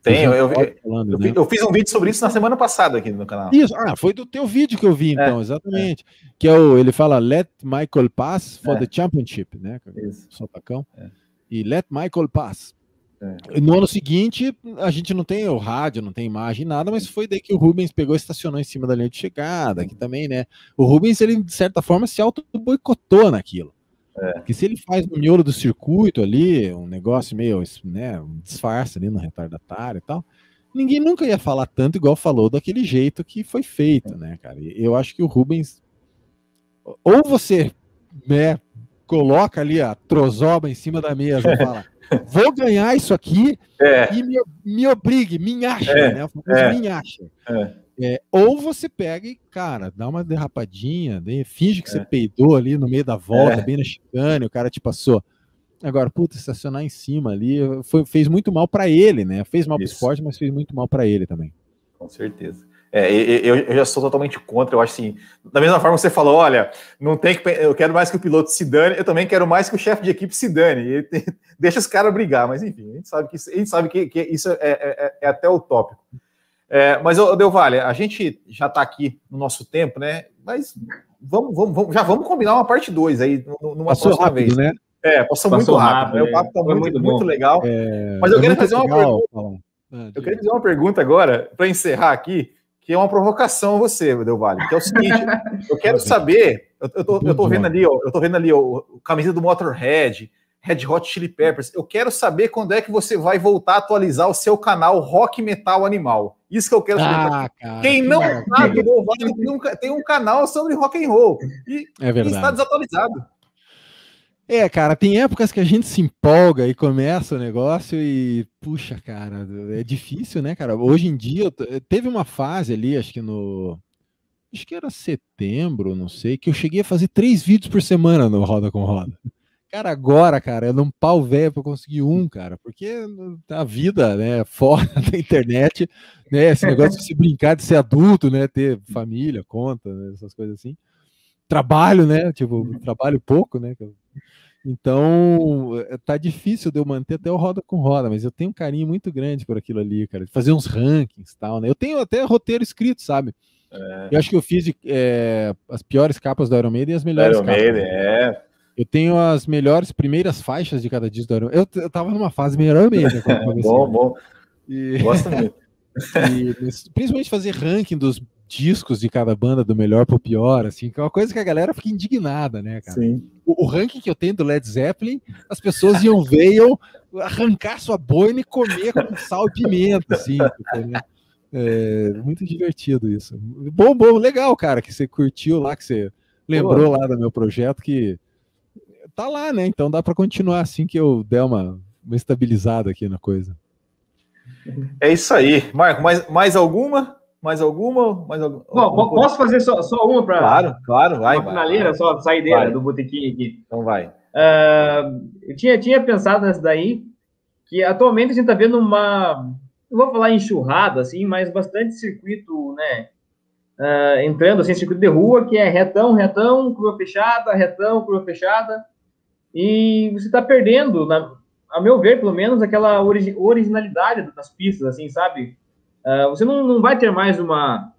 Tem, eu, eu, falando, eu, né? eu, fiz um vídeo sobre isso na semana passada aqui no canal. Isso, ah, foi do teu vídeo que eu vi, é, então, é, exatamente. É. Que é o, ele fala Let Michael pass for é. the championship, né? Isso. Sotacão. É. E Let Michael pass. É. No ano seguinte, a gente não tem o rádio, não tem imagem, nada, mas foi daí que o Rubens pegou e estacionou em cima da linha de chegada, que também, né? O Rubens, ele, de certa forma, se auto-boicotou naquilo. É. Porque se ele faz no miolo do circuito ali, um negócio meio, né, um disfarce ali no retardatário e tal, ninguém nunca ia falar tanto igual falou daquele jeito que foi feito, né, cara? eu acho que o Rubens, ou você, né, coloca ali a trozoba em cima da mesa e fala: vou ganhar isso aqui é. e me, me obrigue, me acha, é. né? É. Me acha. É. É, ou você pega e, cara, dá uma derrapadinha, né? finge que você é. peidou ali no meio da volta, bem na chicane, o cara te passou. Agora, puta, estacionar em cima ali foi, fez muito mal para ele, né? Fez mal para o esporte, mas fez muito mal para ele também. Com certeza. É, eu, eu, já sou totalmente contra, eu acho assim. Da mesma forma que você falou, olha, não tem que, eu quero mais que o piloto se dane, eu também quero mais que o chefe de equipe se dane. Tem, deixa os caras brigar, mas enfim, a gente sabe que, gente sabe que, que isso é, é, é, é até utópico. É, mas, Deu Vale, a gente já está aqui no nosso tempo, né? Mas vamos, vamos, vamos já vamos combinar uma parte 2 aí, numa Passou próxima rápido, vez. Né? É, passou, passou muito rápido, rápido né? O é. papo está muito, muito, muito, legal. É, mas eu quero fazer legal, uma pergunta. Eu queria fazer uma pergunta agora, para encerrar aqui que é uma provocação a você, Del Vale, que é o seguinte, eu quero saber, eu, eu, tô, eu tô vendo ali, ó, eu tô vendo ali, ó, camisa do Motorhead, Red Hot Chili Peppers, eu quero saber quando é que você vai voltar a atualizar o seu canal Rock Metal Animal. Isso que eu quero saber. Ah, cara, Quem não que sabe, Del Vale tem um, tem um, canal sobre rock and roll e, é verdade. e está desatualizado. É, cara, tem épocas que a gente se empolga e começa o negócio e, puxa, cara, é difícil, né, cara? Hoje em dia, eh, teve uma fase ali, acho que no. Acho que era setembro, não sei, que eu cheguei a fazer três vídeos por semana no Roda com Roda. Cara, agora, cara, eu é não pau velho para conseguir um, cara, porque a vida, né, é fora da internet, né, esse negócio de se brincar de ser adulto, né, ter família, conta, né, essas coisas assim. Trabalho, né, tipo, trabalho pouco, né, então, eh, tá difícil de eu manter até o roda com roda, mas eu tenho um carinho muito grande por aquilo ali, cara, de fazer uns rankings e tal, né? Eu tenho até roteiro escrito, sabe? É. Eu acho que eu fiz de, eh, é, as piores capas do Iron Maiden e as melhores Iron capas. Maiden, né? é. Eu tenho as melhores primeiras faixas de cada disco do Iron Maiden. Eu, eu tava numa fase melhor mesmo. Maiden. bom, bom. E... Gosto muito. e, principalmente fazer ranking dos discos de cada banda, do melhor pro pior, assim, que é uma coisa que a galera fica indignada, né, cara? Sim. O, o ranking que eu tenho do Led Zeppelin, as pessoas iam ver iam arrancar sua boina e comer com sal e pimenta, assim, porque, tipo, né? É, muito divertido isso. Bom, bom, legal, cara, que você curtiu lá, que você lembrou Pô. lá do meu projeto, que tá lá, né? Então dá para continuar assim que eu der uma, uma estabilizada aqui na coisa. É isso aí. Marco, mais, mais alguma? Mais alguma? Mais alguma? Bom, posso fazer só, só uma para. Claro, claro, vai. Uma finaleira, vai, só saideira vai. do botequim aqui. Então vai. Uh, eu tinha, tinha pensado nessa daí, que atualmente a gente está vendo uma. Não vou falar enxurrada, assim, mas bastante circuito, né? Uh, entrando, assim, circuito de rua, que é retão, retão, curva fechada, retão, curva fechada. E você está perdendo, na, a meu ver, pelo menos, aquela origi originalidade das pistas, assim, sabe? Ah, você não, não vai ter mais uma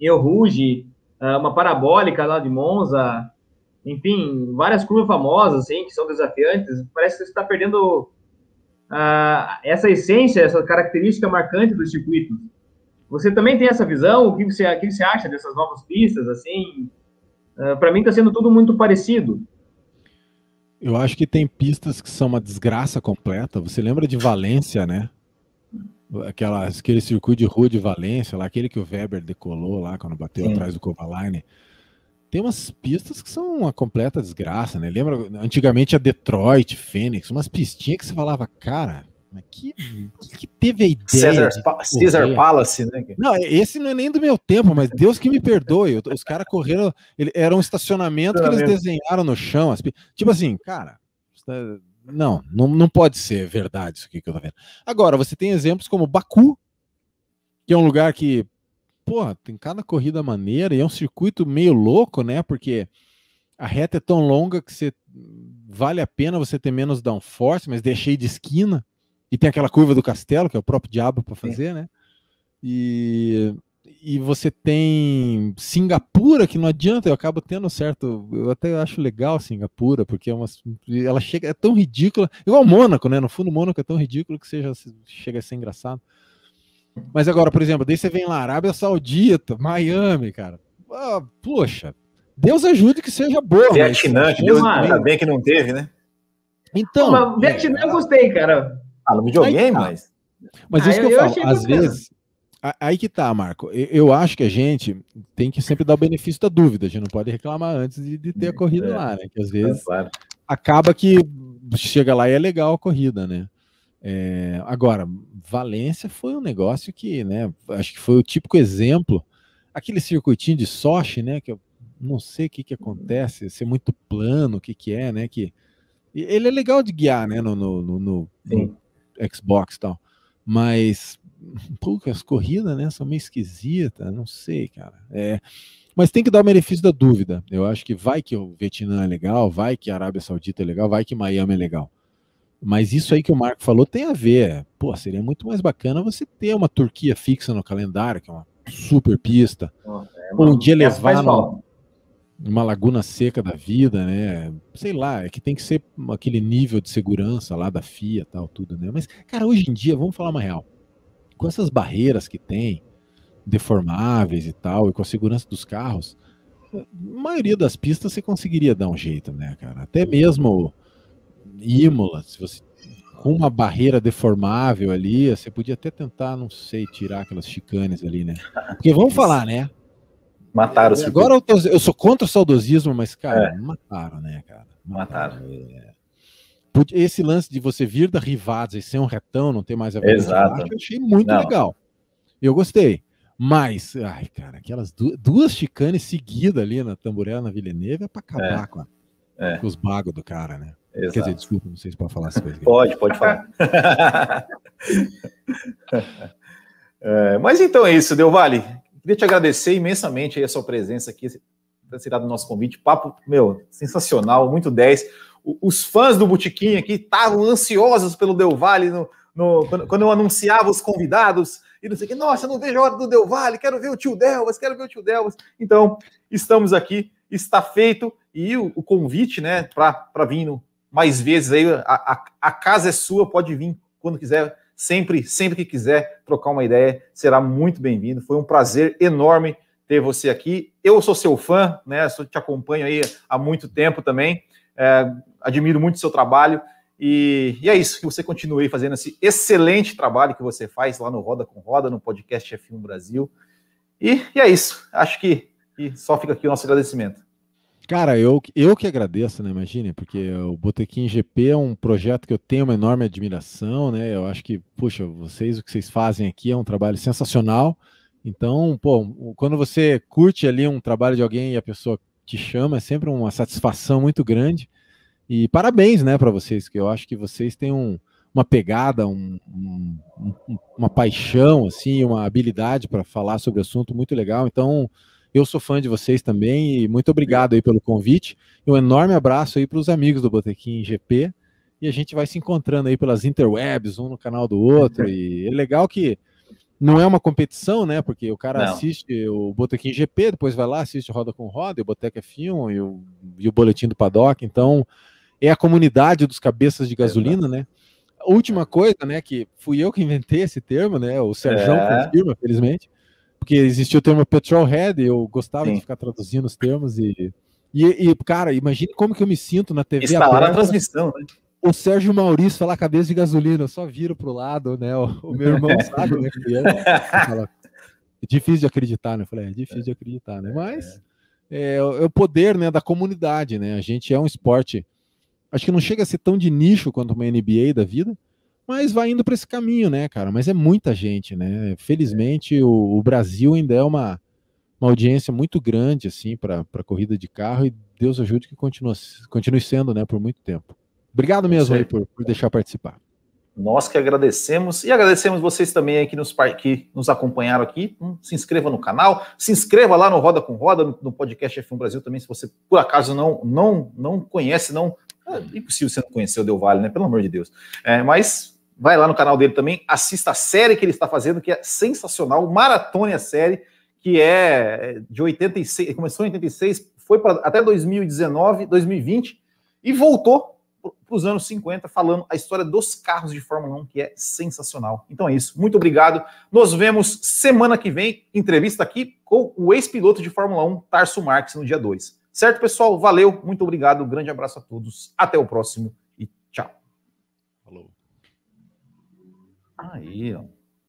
El Ruge, ah, uma parabólica lá de Monza, enfim, várias curvas famosas, assim, que são desafiantes. Parece que você está perdendo uh, essa essência, essa característica marcante do circuito. Você também tem essa visão? O que você, o que você acha dessas novas pistas, assim? Para mim está sendo tudo muito parecido. Eu acho que tem pistas que são uma desgraça completa. Você lembra de Valência, né? aquela, aquele circuito de rua de Valência, lá, aquele que o Weber decolou lá quando bateu Sim. atrás do Kovalainen. Tem umas pistas que são uma completa desgraça, né? Lembra antigamente a Detroit, Fênix, umas pistinhas que você falava, cara, mas que, uhum. que teve a ideia? Caesar, Palace, né? Não, esse não é nem do meu tempo, mas Deus que me perdoe. Os caras correram, ele, era um estacionamento, estacionamento que eles desenharam no chão. As, tipo assim, cara, não, não, não pode ser verdade isso aqui que eu tô vendo. Agora, você tem exemplos como Baku, que é um lugar que, porra, tem cada corrida maneira e é um circuito meio louco, né? Porque a reta é tão longa que você, vale a pena você ter menos downforce, mas deixei de esquina. E tem aquela curva do castelo, que é o próprio diabo para fazer, é. né? E e você tem Singapura, que não adianta, eu acabo tendo certo. Eu até acho legal Singapura, porque é uma, ela chega, é tão ridícula, igual Mônaco, né? No fundo, Mônaco é tão ridículo que seja, chega a ser engraçado. Mas agora, por exemplo, daí você vem lá, Arábia Saudita, Miami, cara. Ah, poxa, Deus ajude que seja boa. Vietnã, que Deus ah, bem que não teve, né? Então. Pô, Vietnã eu gostei, cara. Ah, no videogame, mas. Mas isso ah, que eu, eu falo, às vezes, Aí que tá, Marco. Eu acho que a gente tem que sempre dar o benefício da dúvida. A gente não pode reclamar antes de, de ter a corrida é, lá, né? Que às vezes é claro. acaba que chega lá e é legal a corrida, né? É, agora, Valência foi um negócio que, né? Acho que foi o típico exemplo. Aquele circuitinho de Sochi, né? Que eu não sei o que, que acontece, ser é muito plano, o que, que é, né? Que, ele é legal de guiar, né? No, no, no, no Xbox e tal. Mas um pouco as corridas, né? São meio esquisitas, não sei, cara. É, mas tem que dar o benefício da dúvida. Eu acho que vai que o Vietnã é legal, vai que a Arábia Saudita é legal, vai que Miami é legal. Mas isso aí que o Marco falou tem a ver. Pô, seria muito mais bacana você ter uma Turquia fixa no calendário, que é uma super pista. É, um dia é levar uma laguna seca da vida, né? Sei lá, é que tem que ser aquele nível de segurança lá da FIA, tal, tudo, né? Mas, cara, hoje em dia, vamos falar uma real com essas barreiras que tem, deformáveis e tal, e com a segurança dos carros, a maioria das pistas você conseguiria dar um jeito, né, cara? Até mesmo Imola, se você com uma barreira deformável ali, você podia até tentar, não sei, tirar aquelas chicanes ali, né? Porque vamos falar, né? Mataram. agora eu, tô, eu, sou contra o saudosismo, mas, cara, é. mataram, né, cara? Mataram. mataram. É esse lance de você vir da Rivadas e ser um retão, não ter mais a ver Exato. eu achei muito não. legal. Eu gostei. Mas, ai, cara, aquelas duas chicanes seguidas ali na Tamburela, na Villeneuve, é pra acabar é. Com, a, é. com, os bagos do cara, né? Exato. Quer dizer, desculpa, não sei se pode falar essa coisa. pode, pode falar. é, mas então é isso, deu Vale. Queria te agradecer imensamente a sua presença aqui, ter tirado o nosso convite. Papo, meu, sensacional, muito 10 os fãs do Botequim aqui estavam ansiosos pelo Del Valle no, no, quando, quando, eu anunciava os convidados e não sei o que, nossa, não vejo a hora do Del Valle, quero ver o tio Delvas, quero ver o tio Delvas. Então, estamos aqui, está feito e o, o convite, né, para vir no, mais vezes aí, a, a, a, casa é sua, pode vir quando quiser, sempre, sempre que quiser trocar uma ideia, será muito bem-vindo. Foi um prazer enorme ter você aqui. Eu sou seu fã, né, te acompanho aí há muito tempo também. É, admiro muito o seu trabalho. E, e, é isso, que você continue fazendo esse excelente trabalho que você faz lá no Roda com Roda, no podcast F1 Brasil. E, e é isso, acho que só fica aqui o nosso agradecimento. Cara, eu, eu que agradeço, né? Imagine, porque o Botequim GP é um projeto que eu tenho uma enorme admiração, né? Eu acho que, puxa, vocês, o que vocês fazem aqui é um trabalho sensacional. Então, pô, quando você curte ali um trabalho de alguém e a pessoa te chama, é sempre uma satisfação muito grande. E parabéns, né, para vocês, que eu acho que vocês têm um, uma pegada, um, um, uma paixão, assim, uma habilidade para falar sobre o assunto muito legal. Então, eu sou fã de vocês também e muito obrigado aí pelo convite. E um enorme abraço aí para os amigos do Botequim GP. E a gente vai se encontrando aí pelas interwebs, um no canal do outro. E é legal que não é uma competição, né? Porque o cara não. assiste o Botequim GP, depois vai lá, assiste Roda com Roda, e o Boteca é Film e o, e o Boletim do Paddock. Então, é a comunidade dos cabeças de gasolina, é né? A última coisa, né? Que fui eu que inventei esse termo, né? O Sérgio é. confirma, felizmente. Porque existia o termo Petrolhead, eu gostava Sim. de ficar traduzindo os termos. E, e, e cara, imagina como que eu me sinto na TV. Instalar aberta. a transmissão, né? o Sérgio Maurício falar cabeça de gasolina, eu só viro pro lado, né? O, o meu irmão sabe, né? É, fala, é difícil de acreditar, né? Eu falei, é difícil de acreditar, né? Mas é, é, o poder né, da comunidade, né? A gente é um esporte. Acho que não chega a ser tão de nicho quanto uma NBA da vida, mas vai indo para esse caminho, né, cara? Mas é muita gente, né? Felizmente, o, o Brasil ainda é uma, uma audiência muito grande, assim, para corrida de carro, e Deus ajude que continue, continue sendo, né, por muito tempo. Obrigado mesmo aí por, por deixar participar. Nós que agradecemos e agradecemos vocês também aí que nos, que nos acompanharam aqui. Hum, se inscreva no canal, se inscreva lá no Roda com Roda, no, no podcast F1 Brasil também, se você por acaso não não não conhece, não é impossível você não conhecer o Del Valle, né? Pelo amor de Deus. É, mas vai lá no canal dele também, assista a série que ele está fazendo, que é sensacional, maratone a série, que é de 86, começou em 86, foi para até 2019, 2020 e voltou para os anos 50, falando a história dos carros de Fórmula 1, que é sensacional. Então é isso. Muito obrigado. Nos vemos semana que vem. Entrevista aqui com o ex-piloto de Fórmula 1, Tarso Marques, no dia 2. Certo, pessoal? Valeu, muito obrigado. Grande abraço a todos. Até o próximo e tchau. Falou. Aí, ó.